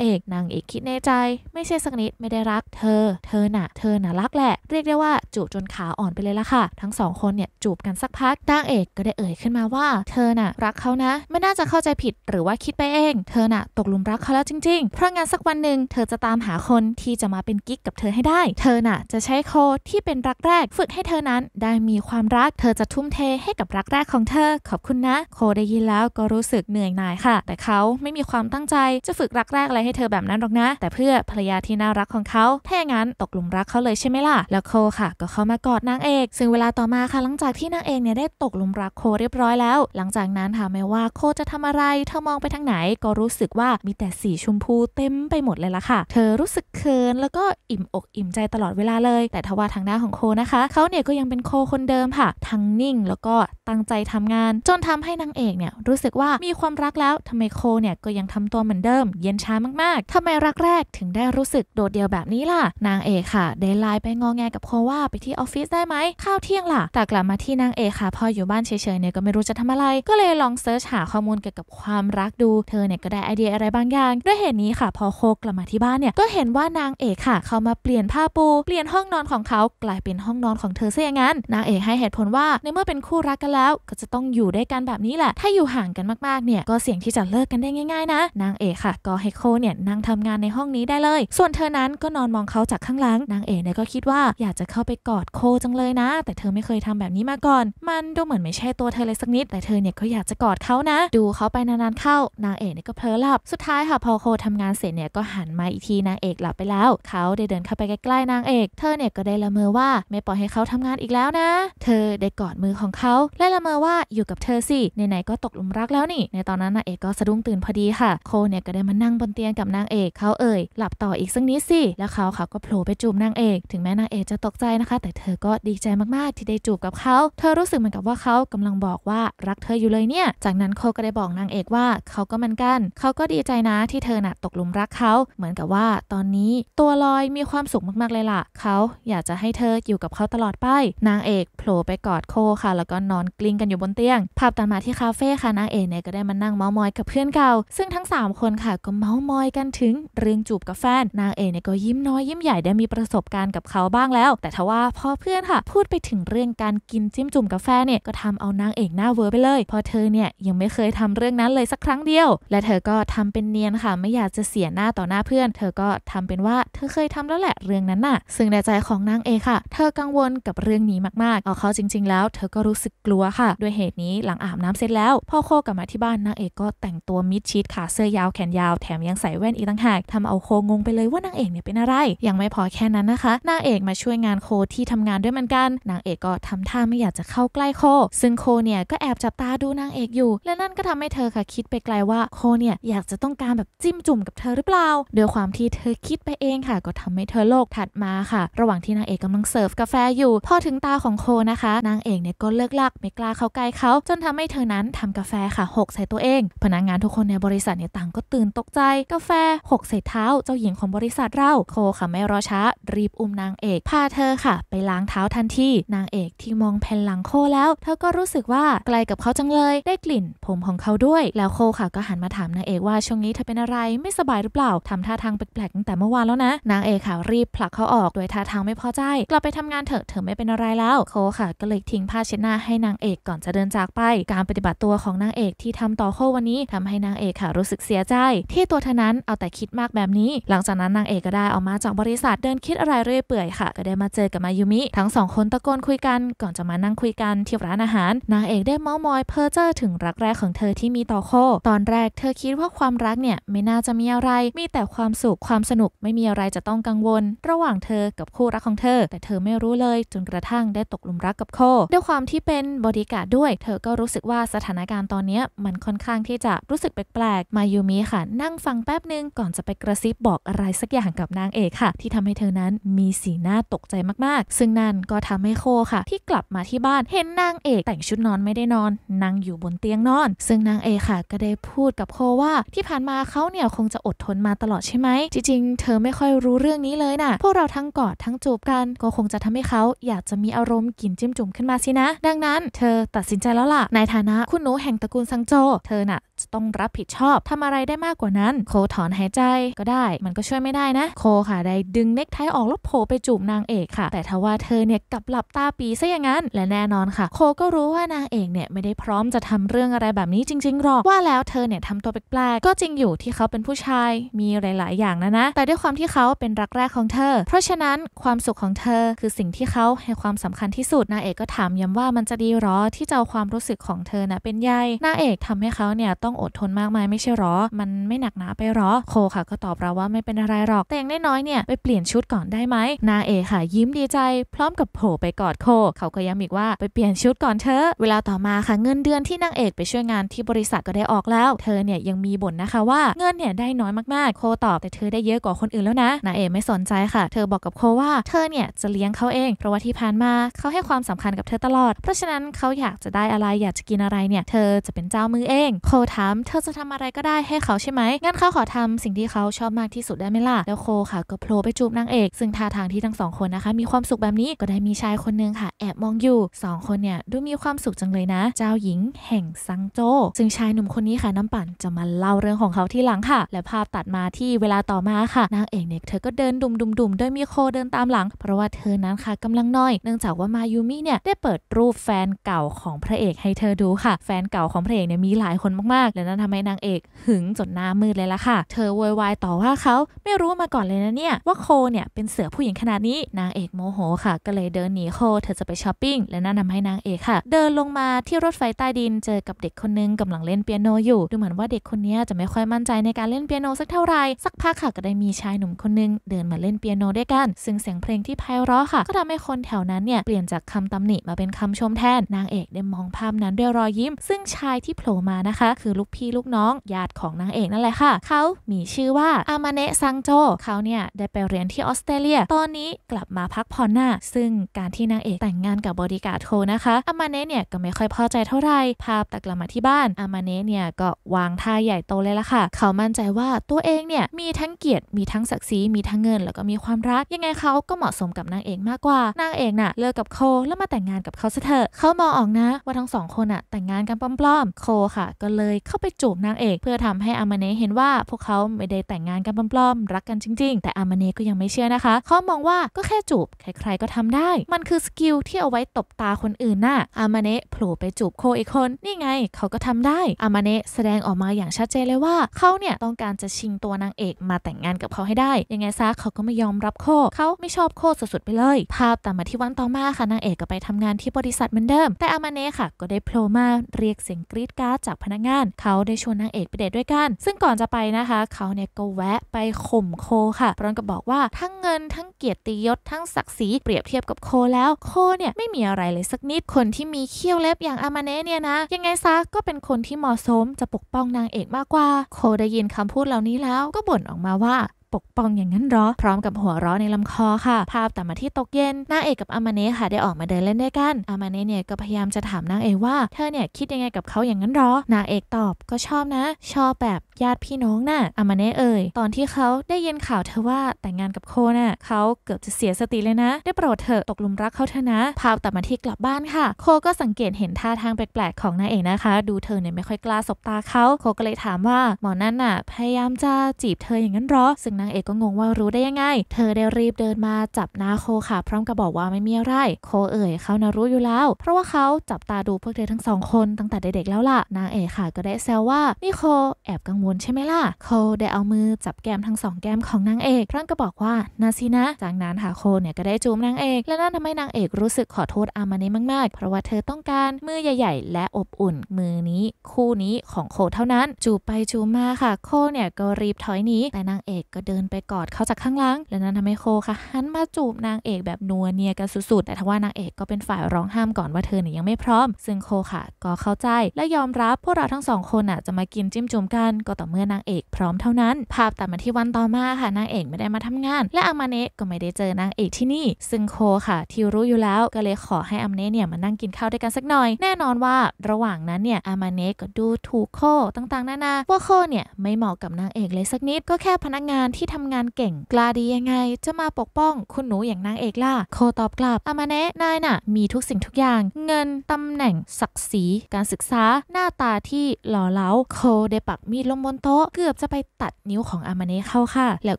เอกนางเอกคิดในใจไม่ใช่สักนิดไม่ได้รักเธอเธอหนะเธอหนะรักแหละเรียกได้ว่าจูบจนขาอ่อนไปเลยละค่ะทั้งสองคนเนี่ยจูบกันสักพักนางเอกก็ได้เอ่ยขึ้นมาว่า เธอน่ะ รักเขานะไม่น่าจะเข้าใจผิดหรือว่าคิดไปเอง เธอน่ะตกหลุมรักเขาแล้วจริง ๆ เพราะงั้นสักวันหนึ่งเธอจะตามหาคนที่จะมาเป็นกิ๊กกับเธอให้ได้ เธอน่ะจะใช้โคที่เป็นรักแรก ฝึกให้เธอนั้น ได้มีความรัก เธอจะทุ่มเทให้กับรักแรกของเธอ ขอบคุณนะ โคได้ยินแล้วก็รู้สึกเหนื่อยหน่ายค่ะ แต่เขาไม่มีความตั้งใจจะฝึกรักแรกอะไรให้เธอแบบนั้นหรอกนะ แต่เพื่อภรรยาที่น่ารักของเขาถ้าอย่างนั้นตกหลุมรักเขาเลยใช่ไหมล่ะแล้วโคค่ะก็เข้ามากอดนางเอก ซึ่งเวลาต่อมาคะหลังจากที่นางเองเนี่ย ได้ตกลุมรักโคเรียบร้อยแล้ว หลังจากนั้นค่ะแม้ว่าโคจะทำอะไร เธอมองไปทางไหนก็รู้สึกว่ามีแต่สีชมพูเต็มไปหมดเลยล่ะค่ะ เธอรู้สึกเขินแล้วก็อิ่มอกอิ่มใจตลอดเวลาเลย แต่ทว่าทางด้านของโคนะคะ เขาเนี่ยก็ยังเป็นโคคนเดิมค่ะ ทั้งนิ่ง แล้วก็ตั้งใจทำงาน จนทำให้นางเอกเนี่ยรู้สึกว่ามีความรักแล้วทำไมโคเนี่ยก็ยังทำตัวเหมือนเดิม เย็นช้ามากๆ ทำไมรักแรกถึงได้รู้สึกโดดเดี่ยวแบบนี้ล่ะ นางเอกค่ะได้ไลน์ไปงองแงกับโคว่าไปที่ออฟฟิศได้ไหม ข้าวเที่ยงล่ะแต่กลับมาที่นางเอกค่ะ พออยู่บ้านเฉยๆเนี่ยก็ไม่รู้จะทำอะไร ก็เลยลองเซิร์ชหาข้อมูลเกี่ยวกับความรักดูเธอเนี่ยก็ได้ไอเดียอะไรบางอย่าง ด้วยเหตุนี้ค่ะพอโคกลับมาที่บ้านเนี่ยก็เห็นว่านางเอกค่ะเขามาเปลี่ยนผ้าปูเปลี่ยนห้องนอนของเขากลายเป็นห้องนอนของเธอซะอย่างนั้น นางเอกให้เหตุผลว่าในเมื่อเป็นคู่รักกันแล้วก็จะต้องอยู่ด้วยกันแบบนี้แหละ ถ้าอยู่ห่างกันมากๆเนี่ยก็เสี่ยงที่จะเลิกกันได้ง่าย ๆนะ นางเอกค่ะก็ให้โคเนี่ยนั่งทำงานในห้องนี้ได้เลย ส่วนเธอนั้นก็นอนมองเขาจากข้างหลังนางเอกเนี่ยก็คิดว่าอยากจะเข้าไปกอดโคจังเลยนะ แต่เธอไม่เคยทำแบบนี้มาก่อน มันดูเหมือนไม่ใช่ตัวเธอเลยสักนิด แต่เธอเนี่ยก็อยากจะกอดเขานะ ดูเขาไปนานๆเข้า นางเอกเนี่ยก็เพลอหลับ สุดท้ายค่ะพอโคทำงานเสร็จเนี่ยก็หันมาอีกทีนางเอกหลับไปแล้ว เขาได้เดินเข้าไปใกล้ๆนางเอก เธอเนี่ยก็ได้ละเมอว่า ไม่ปล่อยให้เขาทำงานอีกแล้วนะ เธอได้กอดมือของเขาและละเมอว่าอยู่กับเธอสิไหนๆก็ตกหลุมรักแล้วนี่ ในตอนนั้นนางเอกก็สะดุ้งตื่นพอดีค่ะ โคเนี่ยก็ได้มานั่งบนเตียงกับนางเอกเขาเอ่ยหลับต่ออีกสักนิดสิ แล้วเขาเขาก็โผล่ไปจูบนางเอก ถึงแม้นางเอกจะตกใจนะคะ แต่เธอก็ดีใจมากๆที่ได้จูบกับเขาเธอรู้สึกเหมือนกับว่าเขากำลังบอกว่ารักเธออยู่เลยเนี่ย จากนั้นโคก็ได้บอกนางเอกว่าเขาก็เหมือนกัน เขาก็ดีใจนะที่เธอหน่ะตกหลุมรักเขา เหมือนกับว่าตอนนี้ตัวลอยมีความสุขมากๆเลยล่ะ เขาอยากจะให้เธออยู่กับเขาตลอดไป นางเอกโผล่ไปกอดโคค่ะ แล้วก็นอนกลิ้งกันอยู่บนเตียง ภาพตัดมาที่คาเฟ่ค่ะนางเอกเนี่ยก็ได้มานั่งเมา์มอยกับเพื่อนเก่า ซึ่งทั้ง 3 คนค่ะก็เมา์มอยกันถึงเรื่องจูบกับแฟน นางเอกเนี่ยก็ยิ้มน้อยยิ้มใหญ่ได้มีประสบการณ์กับเขาบ้างแล้ว แต่ทว่าพอเพื่อนค่ะ พูดไปถึงเรื่องการกินจิ้มจุ่มกาแฟเนี่ยก็ทำเอานางเอกหน้าเวอร์ไปเลยพอเธอเนี่ยยังไม่เคยทำเรื่องนั้นเลยสักครั้งเดียว และเธอก็ทำเป็นเนียนค่ะ ไม่อยากจะเสียหน้าต่อหน้าเพื่อน เธอก็ทำเป็นว่า เธอเคยทำแล้วแหละเรื่องนั้นน่ะ ซึ่งในใจของนางเอกค่ะ เธอกังวลกับเรื่องนี้มากๆเอาเขาจริง ๆแล้ว เธอก็รู้สึกกลัวค่ะ ด้วยเหตุนี้หลังอาบน้ำเสร็จแล้วพ่อโคกลับมาที่บ้านนางเอกก็แต่งตัวมิดชิดค่ะเสื้อยาวแขนยาว แถมยังใส่แว่นอีกต่างหากทำเอาโคงงไปเลยว่านางเอกเนี่ยเป็นอะไร ยังไม่พอแค่นั้นนะคะนางเอกมาช่วยงานโคที่ทำงานด้วยเหมือนกันนางเอกก็ททำท่าไม่อยากจะเข้าใกล้โค ซึ่งโคเนี่ยก็แอบจับตาดูนางเอกอยู่ และนั่นก็ทำให้เธอค่ะคิดไปไกลว่าโคเนี่ยอยากจะต้องการแบบจิ้มจุ่มกับเธอหรือเปล่าด้วยความที่เธอคิดไปเองค่ะ ก็ทำให้เธอโลกถัดมาค่ะระหว่างที่นางเอกกาลังเสิร์ฟกาแฟอยู่พอถึงตาของโคนะคะ นางเอกเนี่ยก็เลิกลัก ไม่กล้าเข้าใกล้เขาจนทำให้เธอนั้นทำกาแฟค่ะหกใส่ตัวเองพนักงานทุกคนในบริษัทเนี่ยต่างก็ตื่นตกใจกาแฟหกใส่เท้า เจ้าหญิงของบริษัทเราโคค่ะไม่รอช้ารีบอุ้มนางเอกพาเธอค่ะ ไปล้างเท้าทันทีนางเอกที่มองแผ่นหลังโคแล้วเธอก็รู้สึกว่าไกลกับเขาจังเลยได้กลิ่นผมของเขาด้วย แล้วโคค่ะก็หันมาถามนางเอกว่าช่วงนี้เธอเป็นอะไรไม่สบายหรือเปล่าทำท่าทางแปลกๆตั้งแต่เมื่อวานแล้วนะ นางเอกค่ะรีบผลักเขาออกด้วยท่าทางไม่พอใจกลับไปทำงานเถอะเธอไม่เป็นอะไรแล้วโคค่ะก็เลยทิ้งผ้าเช็ดหน้าให้นางเอกก่อนจะเดินจากไป การปฏิบัติตัวของนางเอกที่ทำต่อโควันนี้ทำให้นางเอกค่ะรู้สึกเสียใจ ที่ตัวเธอนั้นเอาแต่คิดมากแบบนี้ หลังจากนั้นนางเอกก็ได้ออกมาจากบริษัทเดินคิดอะไรเรื่อยเปื่อยค่ะ ก็ได้มาเจอกับมายุมิ ทั้งสองคนตะโกนคุยกันก่อนจะมานั่งคุยกัน ที่ร้านอาหาร นางเอกได้เมา์มอยเพ้อเจ้อถึงรักแรกของเธอที่มีต่อโคตอนแรกเธอคิดว่าความรักเนี่ย ไม่น่าจะมีอะไร มีแต่ความสุขความสนุก ไม่มีอะไรจะต้องกังวล ระหว่างเธอกับคู่รักของเธอ แต่เธอไม่รู้เลย จนกระทั่งได้ตกหลุมรักกับโค ด้วยความที่เป็นบริการด้วย เธอก็รู้สึกว่าสถานการณ์ตอนนี้มันค่อนข้างที่จะรู้สึกแปลกๆ มายูมีค่ะนั่งฟังแป๊บหนึ่งก่อนจะไปกระซิบบอกอะไร สักอย่างกับนางเอกค่ะที่ทำให้เธอนั้นมีสีหน้าตกใจมากๆ ซึ่งนั่นก็ทำให้โคค่ะที่กลับมาที่บ้านเห็นนางเอกแต่งชุดนอนไม่ได้นอนนั่งอยู่บนเตียงนอน ซึ่งนางเอกค่ะก็ได้พูดกับโคว่าที่ผ่านมาเขาเนี่ยคงจะอดทนมาตลอดใช่ไหม จริงๆ เธอไม่ค่อยรู้เรื่องนี้เลยนะพวกเราทั้งกอดทั้งจูบกัน ก็คงจะทำให้เขา อยากจะมีอารมณ์กินจิ้มจุ่มขึ้นมาสินะ ดังนั้นเธอตัดสินใจแล้วล่ะในฐานะคุณหนูแห่งตระกูลซังโจเธอน่ะจะต้องรับผิดชอบทำอะไรได้มากกว่านั้น โคถอนหายใจก็ได้ มันก็ช่วยไม่ได้นะ โคค่ะได้ดึงเน็กไทออกแล้วโผล่ไปจูบนางเอกค่ะ แต่ทว่าเธอเนี่ยกลับหลับตาปีซะอย่างนั้น และแน่นอนค่ะ โคก็รู้ว่านางเอกเนี่ย ไม่ได้พร้อมจะทำเรื่องอะไรแบบนี้จริงๆหรอกว่าแล้วเธอเนี่ยทำตัวแปลกๆ ก็จริงอยู่ที่เขาเป็นผู้ชายมีหลายๆอย่างนะนะ แต่ด้วยความที่เขาเป็นรักแรกของเธอ เพราะฉะนั้นความสุขของเธอคือสิ่งที่เขาให้ความสำคัญที่สุด นางเอกก็ถามย้ำว่ามันจะดีหรอที่จะเอาความรู้สึกของเธอนะเป็นใยนางเอกทำให้เขาเนี่ยต้ององอดทนมากมายไม่ใช่หรอ มันไม่หนักหนาไปหรอ โคค่ะ ก็ตอบเราว่าไม่เป็นอะไรหรอก แต่อย่างน้อยๆเนี่ยไปเปลี่ยนชุดก่อนได้ไหม นางเอค่ะ ยิ้มดีใจพร้อมกับโผล่ไปกอดโค เขาก็ย้ำอีกว่า ไปเปลี่ยนชุดก่อนเธอ เวลาต่อมาค่ะเงินเดือนที่นางเอกไปช่วยงานที่บริษัทก็ได้ออกแล้ว เธอเนี่ยยังมีบ่นนะคะว่าเงินเนี่ยได้น้อยมากๆโคตอบแต่เธอได้เยอะกว่าคนอื่นแล้วนะ นางเอกไม่สนใจค่ะ เธอบอกกับโคว่าเธอเนี่ยจะเลี้ยงเขาเอง เพราะว่าที่ผ่านมาเขาให้ความสำคัญกับเธอตลอด เพราะฉะนั้นเขาอยากจะได้อะไรอยากจะกินอะไรเนี่ยเธอจะเป็นเจ้ามือเองโคถามเธอจะทำอะไรก็ได้ให้เขาใช่ไหม งั้นเขาขอทำสิ่งที่เขาชอบมากที่สุดได้ไหมล่ะ แล้วโคค่ะก็โผล่ไปจูบนางเอก ซึ่งท่าทางที่ทั้งสองคนนะคะมีความสุขแบบนี้ก็ได้มีชายคนนึงค่ะแอบมองอยู่ 2 คนเนี่ยดูมีความสุขจังเลยนะ เจ้าหญิงแห่งซังโจ ซึ่งชายหนุ่มคนนี้ค่ะ น้ำปั่นจะมาเล่าเรื่องของเขาที่หลังค่ะ และภาพตัดมาที่เวลาต่อมาค่ะ นางเอกเนี่ยเธอ ก็เดินดุมดุมดุมโดยมีโคเดินตามหลัง เพราะว่าเธอนั้นค่ะกำลังน้อย เนื่องจากว่ามายูมิเนี่ยได้เปิดรูปแฟนเก่าของพระเอกให้เธอดูค่ะ แฟนเก่าของพระเอกเนี่ยมีหลายคนมากและนั่นทำให้นางเอก หึงจนหน้ามืดเลยล่ะค่ะ เธอโวยวายต่อว่าเขา ไม่รู้มาก่อนเลยนะเนี่ยว่าโคเนี่ยเป็นเสือผู้หญิงขนาดนี้นางเอกโมโห ค่ะ ก็เลยเดินหนีโค เธอจะไปช้อปปิ้งและนั่นทาให้นางเอกค่ะ เดินลงมาที่รถไฟใต้ดินเจอกับเด็กคนนึงกำลังเล่นเปียโนอยู่ ดูเหมือนว่าเด็กคนนี้จะไม่ค่อยมั่นใจในการเล่นเปียโนสักเท่าไหร่สักพักค่ะก็ได้มีชายหนุ่มคนนึงเดินมาเล่นเปียโนด้วยกัน ซึ่งเสียงเพลงที่ไพเราะค่ะ ก็ทำให้คนแถวนั้นเนี่ยเปลี่ยนจากคำตำหนิมาเป็นคำชมแทนนางเอกได้มองภาพนั้นด้วยรอยยิ้ม ซึ่งชายที่โผล่มานะคะคืือลูกพี่ลูกน้องญาติของนางเอกนั่นแหละค่ะเขามีชื่อว่า อามาเนะซังโจ เขาเนี่ยได้ไปเรียนที่ออสเตรเลีย ตอนนี้กลับมาพักผ่อนหน้า ซึ่งการที่นางเอกแต่งงานกับบอดี้การ์ดโคนะคะ อามาเนะเนี่ยก็ไม่ค่อยพอใจเท่าไหร่พาแตะกลับมาที่บ้าน อามาเนะเนี่ยก็วางท่าใหญ่โตเลยละค่ะ เขามั่นใจว่าตัวเองเนี่ยมีทั้งเกียรติ มีทั้งศักดิ์ศรี มีทั้งเงิน แล้วก็มีความรัก ยังไงเขาก็เหมาะสมกับนางเอกมากกว่า นางเอกน่ะเลิกกับโค แล้วมาแต่งงานกับเขาซะเถอะเขามองออกนะว่าทั้งสองคนอะแต่งงานกันปลอมๆโคค่ะ ก็เลยเข้าไปจูบนางเอกเพื่อทำให้ อามาเนเห็นว่าพวกเขาไม่ได้แต่งงานกันปลอมๆ รักกันจริง ๆ แต่อามาเนก็ยังไม่เชื่อนะคะเขามองว่าก็แค่จูบใคร ๆก็ทำได้ มันคือสกิลที่เอาไว้ตบตาคนอื่นน่ะอามาเนโผล่ไปจูบโคอีกคน นี่ไงเขาก็ทำได้อามาเนะแสดงออกมาอย่างชัดเจนเลยว่าเขาเนี่ยต้องการจะชิงตัวนางเอกมาแต่งงานกับเขาให้ได้ยังไงซะเขาก็ไม่ยอมรับโคเขาไม่ชอบโคสุดๆไปเลย ภาพตามมาที่วันต่อมาค่ะนางเอกก็ไปทำงานที่บริษัทเหมือนเดิมแต่อามาเนค่ะก็ได้โผล่มาเรียกเสียงกรี๊ดการ์ดจากพนักงานเขาได้ชวนนางเอกไปเดทด้วยกัน ซึ่งก่อนจะไปนะคะ เขาเนี่ยก็แวะไปข่มโคค่ะพร้อมกับบอกว่าทั้งเงินทั้งเกียรติยศทั้งศักดิ์ศรีเปรียบเทียบกับโคแล้วโคเนี่ยไม่มีอะไรเลยสักนิด คนที่มีเขี้ยวเล็บอย่างอามาเนะเนี่ยนะยังไงซะก็เป็นคนที่เหมาะสมจะปกป้องนางเอกมากกว่า โคได้ยินคำพูดเหล่านี้แล้ว ก็บ่นออกมาว่าปกป้องอย่างนั้นหรอพร้อมกับหัวเราะในลำคอค่ะ ภาพแต่มาที่ตกเย็นนางเอกกับอามาเนะค่ะ ได้ออกมาเดินเล่นด้วยกันอามาเนะเนี่ยก็พยายามจะถามนางเอกว่าเธอเนี่ยคิดยังไงกับเขาอย่างนั้นหรอนางเอกตอบก็ชอบนะ ชอบแบบญาติพี่น้องนะ่ะอามาเน่เอ่ยตอนที่เขาได้ยินข่าวเธอว่าแต่งงานกับโคนะ่ะเขาเกือบจะเสียสติเลยนะ ได้โปรดเถอะตกลุมรักเขาเถอะนะพาวตดมาที่กลับบ้านค่ะ โคก็สังเกตเห็นท่าทางแปลกๆของนางเอกนะคะ ดูเธอเนี่ยไม่ค่อยกล้าสบตาเขาโคก็เลยถามว่าหมอนั่นน่ะ พยายามจะจีบเธออย่างนั้นหรอ ซึ่งนางเอกก็งงว่ารู้ได้ยังไงเธอได้รีบเดินมาจับหน้าโคค่ะ พร้อมกับบอกว่าไม่มีอะไรโคเอ่ยเขานะรู้อยู่แล้ว เพราะว่าเขาจับตาดูพวกเธอทั้งสอง คนตั้งแต่เด็กๆแล้วล่ะนางเอกค่ะก็ได้แซวว่านี่โคแอบกังวลนใช่ไหมล่ะโคได้เอามือจับแก้มทั้งสองแก้มของนางเอกพร่างก็บอกว่านาซีนะ จากนั้นค่ะโคเนี่ยก็ได้จูบนางเอก และนั่นทำให้นางเอกรู้สึกขอโทษอามาน่มาก ๆ เพราะว่าเธอต้องการมือใหญ่ๆ และอบอุ่นมือนี้คู่นี้ของโคเท่านั้น จูบไปจูบมาค่ะ โคเนี่ยก็รีบถอยหนี แต่นางเอกก็เดินไปกอดเขาจากข้างหลังและนั่นทำให้โคค่ะหันมาจูบนางเอกแบบนัวเนียกันสุดๆ แต่ทว่านางเอกก็เป็นฝ่ายร้องห้ามก่อนว่าเธอเนี่ยยังไม่พร้อม ซึ่งโคค่ะก็เข้าใจและยอมรับ พวกเราทั้งสองคนอ่ะจะมากินจิ้มจุ่มกันก็็ต่อเมื่อนางเอก พร้อมเท่านั้น ภาพตัดมาที่วันต่อมาค่ะนางเอกไม่ได้มาทำงาน และอามาเนะก็ไม่ได้เจอนางเอกที่นี่ ซึ่งโคค่ะ ที่รู้อยู่แล้วก็เลยขอให้อามาเนะเนี่ยมานั่งกินข้าวด้วยกันสักหน่อย แน่นอนว่า ระหว่างนั้นเนี่ยอามาเนะก็ดูถูกโคต่างๆนานาว่าโคเนี่ยไม่เหมาะกับนางเอกเลยสักนิด ก็แค่พนักงานที่ทำงานเก่งกล้าดียังไง จะมาปกป้อง คุณหนูอย่างนางเอกล่ะโคตอบกลับอามาเนะนายน่ะมีทุกสิ่งทุกอย่าง เงินตำแหน่งศักดิ์ศรีการศึกษาหน้าตาที่หล่อเล้าโคได้ปักมีดลงบนโต๊ะเกือบจะไปตัดนิ้วของอามาเน่เข้าค่ะ แล้ว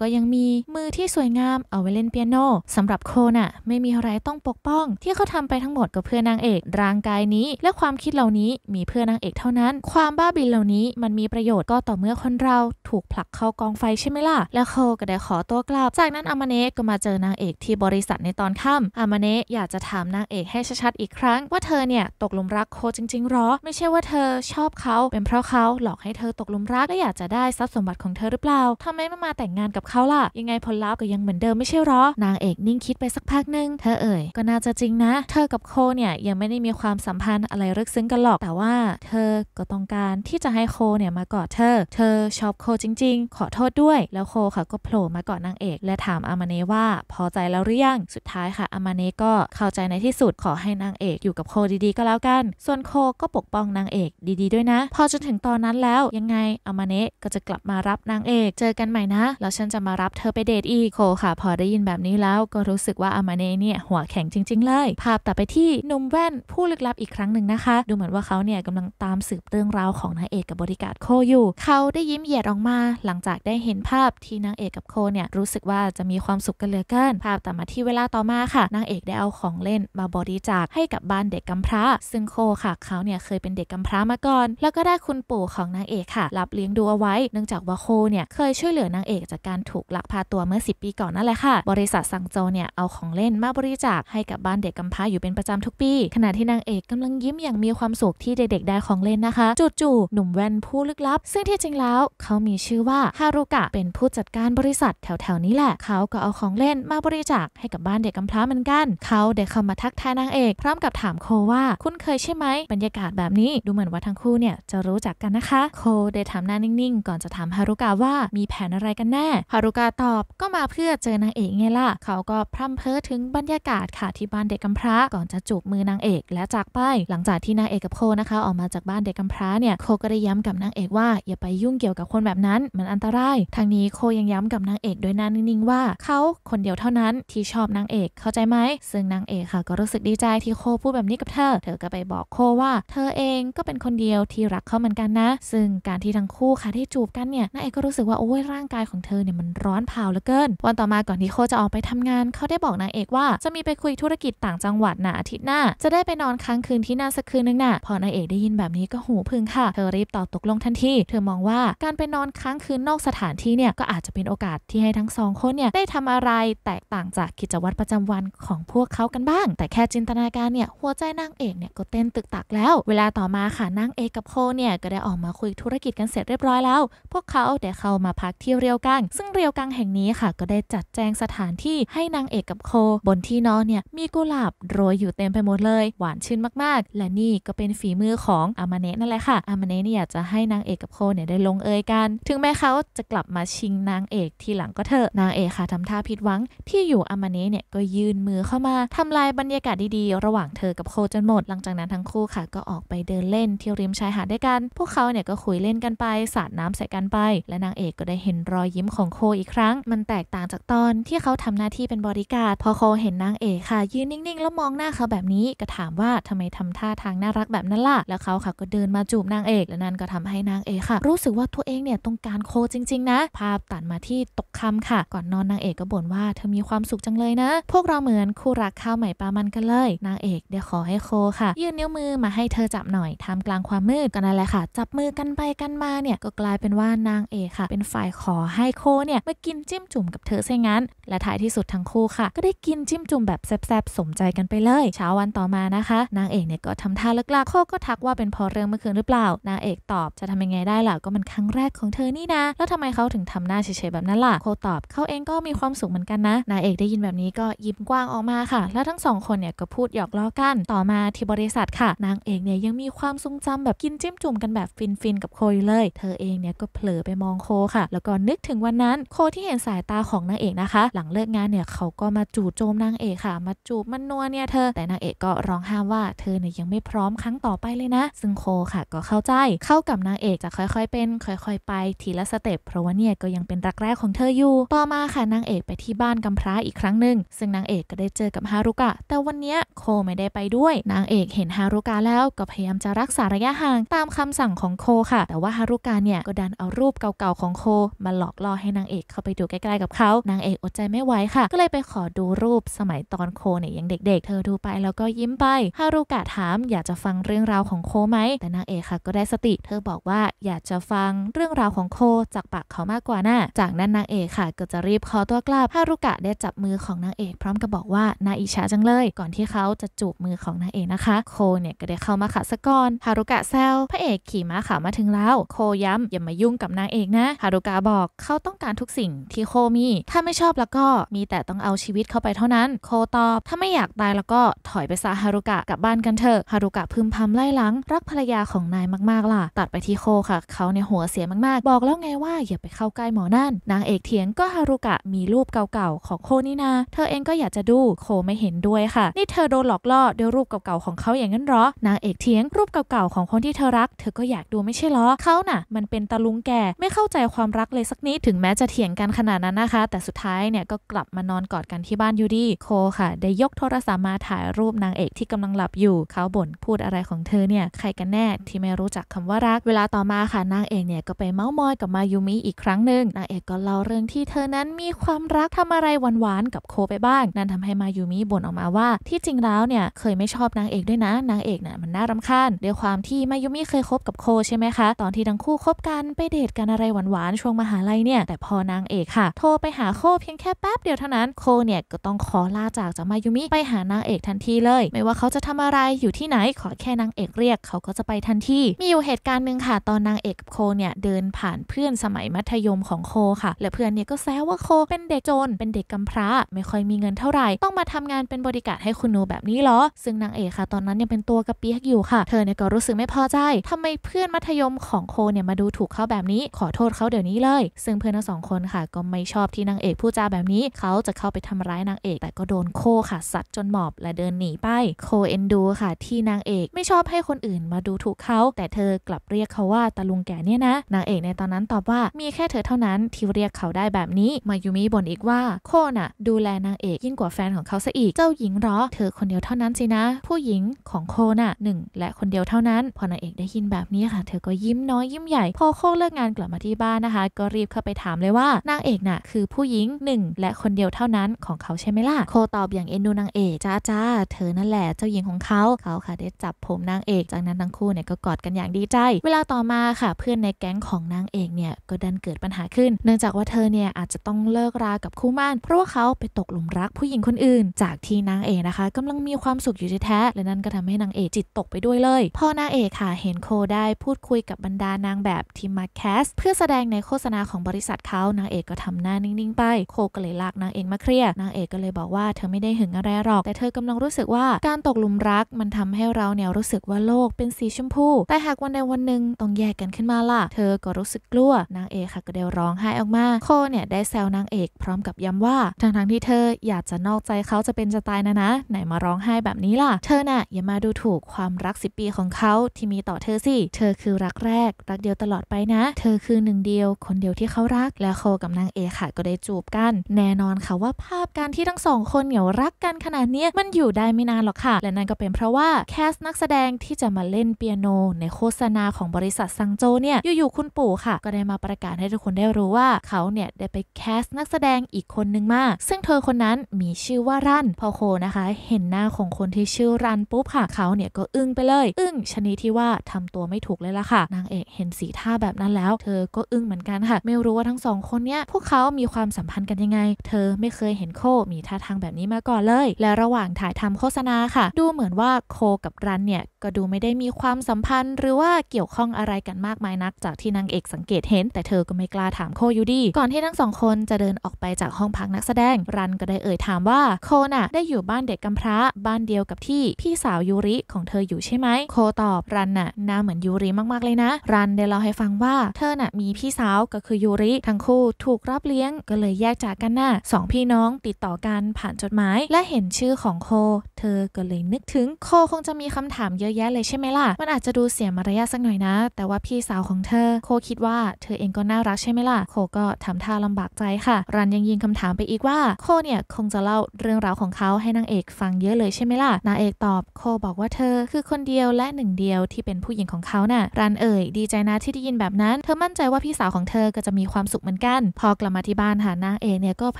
ก็ยังมีมือที่สวยงามเอาไว้เล่นเปียโนสำหรับโคน่ะไม่มีอะไรต้องปกป้อง ที่เขาทำไปทั้งหมดก็เพื่อนางเอกร่างกายนี้ และความคิดเหล่านี้มีเพื่อนางเอกเท่านั้น ความบ้าบินเหล่านี้มันมีประโยชน์ก็ต่อเมื่อคนเราถูกผลักเข้ากองไฟใช่ไหมล่ะ แล้วโคก็ได้ขอตัวกลับ จากนั้นอามาเน่ก็มาเจอนางเอกที่บริษัทในตอนค่ำอามาเน่อยากจะถามนางเอกให้ชัดๆอีกครั้ง ว่าเธอเนี่ยตกหลุมรักโคจริงๆหรอ ไม่ใช่ว่าเธอชอบเขา เป็นเพราะเขาหลอกให้เธอตกหลุมรักก็อยากจะได้ทรัพย์สมบัติของเธอหรือเปล่าทำไมไม่มาแต่งงานกับเขาล่ะ ยังไงผลลัพธ์ก็ยังเหมือนเดิมไม่ใช่หรอ นางเอกนิ่งคิดไปสักพักหนึ่งเธอเอ่ย ก็น่าจะจริงนะ เธอกับโคเนี่ยยังไม่ได้มีความสัมพันธ์อะไรลึกซึ้งกันหรอก แต่ว่าเธอก็ต้องการที่จะให้โคเนี่ยมากอดเธอ เธอชอบโคจริง ๆ ขอโทษด้วย แล้วโคค่ะก็โผล่มากอดนางเอกและถามอามาเนว่าพอใจแล้วหรือยัง สุดท้ายค่ะอามาเนก็เข้าใจในที่สุดขอให้นางเอกอยู่กับโคดีๆ ก็แล้วกัน ส่วนโคก็ปกป้องนางเอกดี ๆด้วยนะ พอจนถึงตอนนั้นแล้วยังไงอามมาเนะก็จะกลับมารับนางเอกเจอกันใหม่นะแล้วฉันจะมารับเธอไปเดทอีกโคค่ะ พอได้ยินแบบนี้แล้วก็รู้สึกว่าอามาเนะเนี่ยหัวแข็งจริง ๆ เลย ภาพตัดไปที่หนุ่มแว่นผู้ลึกลับอีกครั้งหนึ่งนะคะ ดูเหมือนว่าเขาเนี่ยกำลังตามสืบเรื่องราวของนางเอกกับบริการโคอยู่ เขาได้ยิ้มเหยียดออกมา หลังจากได้เห็นภาพที่นางเอกกับโคเนี่ยรู้สึกว่าจะมีความสุขกันเหลือเกิน ภาพตัดมาที่เวลาต่อมาค่ะนางเอกได้เอาของเล่นมาบริจาคให้กับบ้านเด็กกำพร้าซึ่งโคค่ะเขาเนี่ยเคยเป็นเด็กกำพร้ามาก่อน แล้วก็ได้คุณปู่ของนางเอกค่ะรับเลี้ยงงดูเอาไว้ เนื่องจากว่าโคเนี่ยเคยช่วยเหลือนางเอกจากการถูกลักพาตัวเมื่อ 10 ปีก่อนนั่นแหละค่ะบริษัทซังโจเนี่ยเอาของเล่นมาบริจาคให้กับบ้านเด็กกำพร้าอยู่เป็นประจำทุกปี ขณะที่นางเอกกำลังยิ้มอย่างมีความสุขที่เด็กๆได้ของเล่นนะคะ จู่ๆหนุ่มแว่นผู้ลึกลับ ซึ่งที่จริงแล้วเขามีชื่อว่าฮารุกะเป็นผู้จัดการบริษัทแถวๆนี้แหละ เขาก็เอาของเล่นมาบริจาคให้กับบ้านเด็กกำพร้าเหมือนกัน เขาได้เข้ามาทักทายนางเอกพร้อมกับถามโคว่าคุ้นเคยใช่ไหมบรรยากาศแบบนี้ดูเหมือนว่าทั้งคู่เนี่ยจะรู้จักกันนะคะ โคได้ถามนานิ่งๆก่อนจะถามฮารุกะว่ามีแผนอะไรกันแน่ ฮารุกะตอบก็มาเพื่อเจอนางเอกไงล่ะ เขาก็พร่ำเพ้อถึงบรรยากาศค่ะที่บ้านเด็กกำพร้าก่อนจะจูบมือนางเอก และจากไป หลังจากที่นางเอกกับโคนะคะออกมาจากบ้านเด็กกำพร้าเนี่ย โคก็ได้ย้ำกับนางเอกว่าอย่าไปยุ่งเกี่ยวกับคนแบบนั้น มันอันตรายทางนี้โคยังย้ำกับนางเอกด้วยน้านิ่งๆว่า เขาคนเดียวเท่านั้นที่ชอบนางเอกเข้าใจไหม ซึ่งนางเอกค่ะก็รู้สึกดีใจที่โคพูดแบบนี้กับเธอ เธอก็ไปบอกโคว่า เธอเองก็เป็นคนเดียวที่รักเขาเหมือนกันนะ ซึ่งการที่ทั้งคู่ค่ะได้จูบกันเนี่ยนางเอกก็รู้สึกว่าโอ้ยร่างกายของเธอเนี่ยมันร้อนเผาเหลือเกินวันต่อมาก่อนที่โคจะออกไปทำงาน เขาได้บอกนางเอกว่าจะมีไปคุยธุรกิจต่างจังหวัดนะอาทิตย์หน้า จะได้ไปนอนค้างคืนที่นั่นสักคืนนึงนะ่ะพอนางเอกได้ยินแบบนี้ก็หูพึงค่ะเธอรีบตอบตกลงทันทีเธอมองว่าการไปนอนค้างคืนนอกสถานที่เนี่ยก็อาจจะเป็นโอกาสที่ให้ทั้งสองคนเนี่ยได้ทำอะไรแตกต่างจากกิจวัตรประจำวันของพวกเขากันบ้าง แต่แค่จินตนาการเนี่ยหัวใจนางเอกเนี่ยก็เต้นตึกตักแล้ว เวลาต่อมาค่ะนางเอกกับโคเนี่ยก็ได้ออกมาคุยธุรกิจกันเสร็จเรียบบร้อยแล้ว พวกเขาได้เข้ามาพักที่เรียวกัง ซึ่งเรียวกังแห่งนี้ค่ะก็ได้จัดแจงสถานที่ให้นางเอกกับโค บนที่นอนเนี่ยมีกุหลาบโรยอยู่เต็มไปหมดเลย หวานชื่นมากๆ และนี่ก็เป็นฝีมือของอามาเนะนั่นแหละค่ะ อามาเนะเนี่ยอยากจะให้นางเอกกับโคเนี่ยได้ลงเอยกัน ถึงแม้เขาจะกลับมาชิงนางเอกทีหลังก็เถอะ นางเอกค่ะทำท่าผิดหวัง ที่อยู่อามาเนะเนี่ยก็ยืนมือเข้ามาทำลายบรรยากาศดีๆระหว่างเธอกับโคจนหมด หลังจากนั้นทั้งคู่ค่ะก็ออกไปเดินเล่นที่ริมชายหาดด้วยกัน พวกเขาเนี่ยก็คุยเล่นกันไปสาดน้ำใส่กันไป และนางเอกก็ได้เห็นรอยยิ้มของโคอีกครั้ง มันแตกต่างจากตอนที่เขาทำหน้าที่เป็นบริการ พอโคเห็นนางเอกค่ะ ยืนนิ่งๆแล้วมองหน้าเขาแบบนี้ก็ถามว่าทำไมทำท่าทางน่ารักแบบนั้นล่ะแล้วเขาค่ะ ก็เดินมาจูบนางเอกและนั่นก็ทำให้นางเอกค่ะ รู้สึกว่าตัวเองเนี่ยต้องการโคจริงๆนะภาพตัดมาที่ตกคำค่ะ ก่อนนอนนางเอกก็บ่นว่าเธอมีความสุขจังเลยนะ พวกเราเหมือนคู่รักข้าวใหม่ปลามันกันเลย นางเอกเดี๋ยวขอให้โคค่ะ ยื่นนิ้วมือมาให้เธอจับหน่อยท่ามกลางความมืดกันนั่นแหละค่ะ จับมือกันไปกันมาเนี่ยเนี่ยก็กลายเป็นว่านางเอกค่ะ เป็นฝ่ายขอให้โคเนี่ยมากินจิ้มจุ่มกับเธอซะงั้น และท้ายที่สุดทั้งคู่ค่ะ ก็ได้กินจิ้มจุ่มแบบแซ่บๆสมใจกันไปเลย เช้าวันต่อมานะคะ นางเอกเนี่ยก็ทำท่าเลิกลาโคก็ทักว่าเป็นพอเรื่องเมื่อคืนหรือเปล่า นางเอกตอบจะทำยังไงได้ล่ะก็มันครั้งแรกของเธอนี่นะ แล้วทำไมเขาถึงทำหน้าเฉยๆแบบนั้นล่ะโคตอบ เขาเองก็มีความสุขเหมือนกันนะนางเอกได้ยินแบบนี้ก็ยิ้มกว้างออกมาค่ะ แล้วทั้งสองคนเนี่ยก็พูดหยอกล้อกัน ต่อมาที่บริษัทค่ะ นางเอกเนี่ยยังมีความทรงจำแบบกินจิ้มจุ่มกันแบบฟินๆกับโคอยู่เลยเเธอเองเนี่ยก็เผลอไปมองโคค่ะ แล้วก็นึกถึงวันนั้น โคที่เห็นสายตาของนางเอกนะคะ หลังเลิกงานเนี่ย เขาก็มาจูบโจมนางเอกค่ะ มาจูบมันนัวเนี่ยเธอแต่นางเอกก็ร้องห้ามว่าเธอเนี่ยยังไม่พร้อมครั้งต่อไปเลยนะ ซึ่งโคค่ะก็เข้าใจเข้ากับนางเอกจะค่อย ๆเป็น ค่อยๆ ไปทีละสเต็ปเพราะว่าเนี่ยก็ยังเป็นรักแรกของเธออยู่ต่อมาค่ะนางเอกไปที่บ้านกัมพร้าอีกครั้งหนึ่งซึ่งนางเอกก็ได้เจอกับฮารุกะแต่วันนี้โคไม่ได้ไปด้วย นางเอกเห็นฮารุกะแล้วก็พยายามจะรักษาระยะห่างตามคำสั่งของโคค่ะ แต่ว่าฮารุกะการเนี่ยก็ดันเอารูปเก่าๆของโคมาหลอกล่อให้นางเอกเข้าไปดูใกล้ๆกับเขา นางเอกอดใจไม่ไหวค่ะ ก็เลยไปขอดูรูปสมัยตอนโคเนี่ยยังเด็ก ๆ เธอดูไปแล้วก็ยิ้มไป ฮารุกะถามอยากจะฟังเรื่องราวของโคไหม แต่นางเอกค่ะก็ได้สติ เธอบอกว่าอยากจะฟังเรื่องราวของโคจากปากเขามากกว่านะ่าจากนั้นนางเอกค่ะ ก็จะรีบขอตัวกลับฮารุกะได้จับมือของนางเอก พร้อมกับบอกว่านาอิชาจังเลย ก่อนที่เขาจะจูบมือของนางเอกนะคะ โคเนี่ยก็ได้เข้ามาขัดสะกอน ฮารุกะแซวพระเอกขี่ม้าขาวมาถึงแล้ว โคย้ำอย่ามายุ่งกับนางเอกนะฮารุกะบอกเขาต้องการทุกสิ่งที่โคมีถ้าไม่ชอบแล้วก็มีแต่ต้องเอาชีวิตเข้าไปเท่านั้นโคตอบ ถ้าไม่อยากตายแล้วก็ถอยไปซะฮารุกะกลับบ้านกันเถอะฮารุกะพึมพำไล่หลังรักภรรยาของนายมากๆล่ะ ตัดไปที่โคค่ะ เขาเนี่ยหัวเสียมากๆ บอกแล้วไงว่าอย่าไปเข้าใกล้หมอนั่น นางเอกเถียงก็ฮารุกะมีรูปเก่าๆของโคนี่นาเธอเองก็อยากจะดูโคไม่เห็นด้วยค่ะนี่เธอโดนหลอกล่อด้วยรูปเก่าๆของเขาอย่างนั้นหรอนางเอกเถียงรูปเก่าๆของคนที่เธอรักเธอก็อยากดูไม่ใช่หรอเขาน่ะมันเป็นตาลุงแก่ไม่เข้าใจความรักเลยสักนิดถึงแม้จะเถียงกันขนาดนั้นนะคะ แต่สุดท้ายเนี่ย ก็กลับมานอนกอดกันที่บ้านยูดีโคค่ะ ได้ยกโทรศัพท์มาถ่ายรูปนางเอกที่กำลังหลับอยู่ เขาบ่นพูดอะไรของเธอเนี่ย ใครกันแน่ที่ไม่รู้จักคำว่ารักเวลาต่อมาค่ะนางเอกเนี่ย ก็ไปเมาส์มอยกับมายูมิอีกครั้งหนึ่งนางเอกก็เล่าเรื่องที่เธอนั้นมีความรักทำอะไรหวานๆกับโคไปบ้าง นั่นทำให้มายูมิบ่นออกมาว่า ที่จริงแล้วเนี่ยเคยไม่ชอบนางเอกด้วยนะ นางเอกเนี่ยมันน่ารำคาญด้วยความที่มายูมิเคยคบกับโคใช่ไหมคะตอนที่ทั้งคู่คบกันไปเดทกันอะไรหวานๆช่วงมหาลัยเนี่ยแต่พอนางเอกค่ะโทรไปหาโคเพียงแค่แป๊บเดียวเท่านั้นโคเนี่ยก็ต้องขอลาจากจากมายุมิ ไปหานางเอกทันทีเลย ไม่ว่าเขาจะทำอะไรอยู่ที่ไหนขอแค่นางเอกเรียกเขาก็จะไปทันทีมีอยู่เหตุการณ์หนึ่งค่ะ ตอนนางเอกโคเนี่ยเดินผ่านเพื่อนสมัยมัธยมของโคค่ะ และเพื่อนเนี่ยก็แซวว่าโคเป็นเด็กจน เป็นเด็กกำพร้าไม่ค่อยมีเงินเท่าไหร่ ต้องมาทำงานเป็นบริการให้คุณโนแบบนี้หรอซึ่งนางเอกค่ะ ตอนนั้นยังเป็นตัวกระเปียกอยู่ค่ะ เธอเนี่ยก็รู้สึกไม่พอใจทำไมเพื่อนมัธยมของโคเนี่ยมาดูถูกเขาแบบนี้ ขอโทษเขาเดี๋ยวนี้เลย ซึ่งเพื่อนทั้งสองคนค่ะ ก็ไม่ชอบที่นางเอกพูดจาแบบนี้เขาจะเข้าไปทำร้ายนางเอก แต่ก็โดนโคค่ะ สัตว์จนหมอบและเดินหนีไปโคเอ็นดูค่ะที่นางเอกไม่ชอบให้คนอื่นมาดูถูกเขา แต่เธอกลับเรียกเขาว่าตาลุงแก่เนี่ยนะ นางเอกในตอนนั้น ตอบว่ามีแค่เธอเท่านั้น ที่เรียกเขาได้แบบนี้ มายูมิบ่นอีกว่าโคน่ะดูแลนางเอกยิ่งกว่าแฟนของเขาซะอีกเจ้าหญิงหรอเธอคนเดียวเท่านั้นสินะ ผู้หญิงของโคน่ะหนึ่งและคนเดียวเท่านั้นพอนางเอกได้ยินแบบนี้ค่ะ เธอก็ยิ้มน้อยยิ้มใหญ่พอโคเลิกงานกลับมาที่บ้านนะคะ ก็รีบเข้าไปถามเลยว่านางเอกน่ะคือผู้หญิงหนึ่งและคนเดียวเท่านั้นของเขาใช่ไหมล่ะ โคตอบอย่างเอ็นดูนางเอก จ้าจ้าเธอนั่นแหละเจ้าหญิงของเขา เขาค่ะได้จับผมนางเอกจากนั้นทั้งคู่เนี่ย ก็กอดกันอย่างดีใจ เวลาต่อมาค่ะ เพื่อนในแก๊งของนางเอกเนี่ย ก็ดันเกิดปัญหาขึ้น เนื่องจากว่าเธอเนี่ยอาจจะต้องเลิกรากับคู่มั่นเพราะว่าเขาไปตกหลุมรักผู้หญิงคนอื่น จากที่นางเอกนะคะกำลังมีความสุขอยู่แท้และนั่นก็ทำให้นางเอกจิตตกไปด้วยเลยพอนางเอกค่ะเห็นโคได้พูดคุยกับบรรดานางแบบทีมมาแคสเพื่อแสดงในโฆษณาของบริษัทเขานางเอกก็ทำหน้านิ่ง ๆ ไป โคก็เลยลากนางเอกมาเคลียร์นางเอกก็เลยบอกว่าเธอไม่ได้หึงอะไรหรอก แต่เธอกำลังรู้สึกว่าการตกหลุมรักมันทำให้เราเนี่ยรู้สึกว่าโลกเป็นสีชมพู แต่หากวันใดวันหนึ่งต้องแยกกันขึ้นมาล่ะ เธอก็รู้สึกกลัว นางเอกค่ะ ก็เดี๋ยวร้องไห้ออกมา โคเนี่ยได้แซวนางเอก พร้อมกับย้ำว่าทั้งทที่เธออยากจะนอกใจเขาจะเป็นจะตายนะนะ ไหนมาร้องไห้แบบนี้ล่ะ เธอน่ะอย่ามาดูถูกความรักสิบปีของเขาที่มีต่อเธอสิ เธอคือรักแรกรักเดียวดียวตลอดไปนะ เธอคือหนึ่งเดียวคนเดียวที่เขารัก แล้วโคกับนางเอค่ะก็ได้จูบกัน แน่นอนค่ะว่าภาพการที่ทั้งสองคนเหนี่ยวรักกันขนาดนี้มันอยู่ได้ไม่นานหรอกค่ะ และนั่นก็เป็นเพราะว่าแคสนักแสดงที่จะมาเล่นเปียโนในโฆษณาของบริษัทซังโจเนี่ย อยู่ๆคุณปู่ค่ะ ก็ได้มาประกาศให้ทุกคนได้รู้ว่าเขาเนี่ยได้ไปแคสนักแสดงอีกคนนึงมาซึ่งเธอคนนั้นมีชื่อว่ารันพอโคนะคะ เห็นหน้าของคนที่ชื่อรันปุ๊บค่ะเขาเนี่ยก็อึ้งไปเลย อึ้งชนิดที่ว่าทำตัวไม่ถูกเลยล่ะค่ะ นางเอกเห็นสีท่าแบบนั้นแล้ว เธอก็อึ้งเหมือนกันค่ะ ไม่รู้ว่าทั้งสองคนเนี้ยพวกเขามีความสัมพันธ์กันยังไง เธอไม่เคยเห็นโคมีท่าทางแบบนี้มาก่อนเลย และระหว่างถ่ายทำโฆษณาค่ะ ดูเหมือนว่าโคกับรันเนี่ยก็ดูไม่ได้มีความสัมพันธ์หรือว่าเกี่ยวข้องอะไรกันมากมายนักจากที่นางเอกสังเกตเห็น แต่เธอก็ไม่กล้าถามโคอยู่ดี ก่อนที่ทั้งสองคนจะเดินออกไปจากห้องพักนักแสดงรันก็ได้เอ่ยถามว่าโคน่ะ ได้อยู่บ้านเด็กกำพร้า บ้านเดียวกับที่พี่สาวยูริของเธออยู่ใช่ไหม โคตอบรันน่ะหน้าเหมือนยูริมากๆเลยนะ รันได้เล่าให้ฟังว่าเธอน่ะมีพี่สาวก็คือยูริ ทั้งคู่ถูกรับเลี้ยงก็เลยแยกจากกันน่ะสองพี่น้องติดต่อกันผ่านจดหมายและเห็นชื่อของโคเธอก็เลยนึกถึงโคคงจะมีคำถามเยอะอะแยะเลยใช่ไหมล่ะ มันอาจจะดูเสียมารยาทสักหน่อยนะ แต่ว่าพี่สาวของเธอ โคคิดว่าเธอเองก็น่ารักใช่ไหมล่ะ โคก็ทำท่าลำบากใจค่ะ รันยังยิงคำถามไปอีกว่า โคเนี่ยคงจะเล่าเรื่องราวของเขาให้นางเอก ฟังเยอะเลยใช่ไหมล่ะ นางเอกตอบโคบอกว่าเธอคือคนเดียวและหนึ่งเดียวที่เป็นผู้หญิงของเขาน่ะรันเอ่ยดีใจนะที่ได้ยินแบบนั้น เธอมั่นใจว่าพี่สาวของเธอก็จะมีความสุขเหมือนกัน พอกลับมาที่บ้านหานางเอกเนี่ยก็พ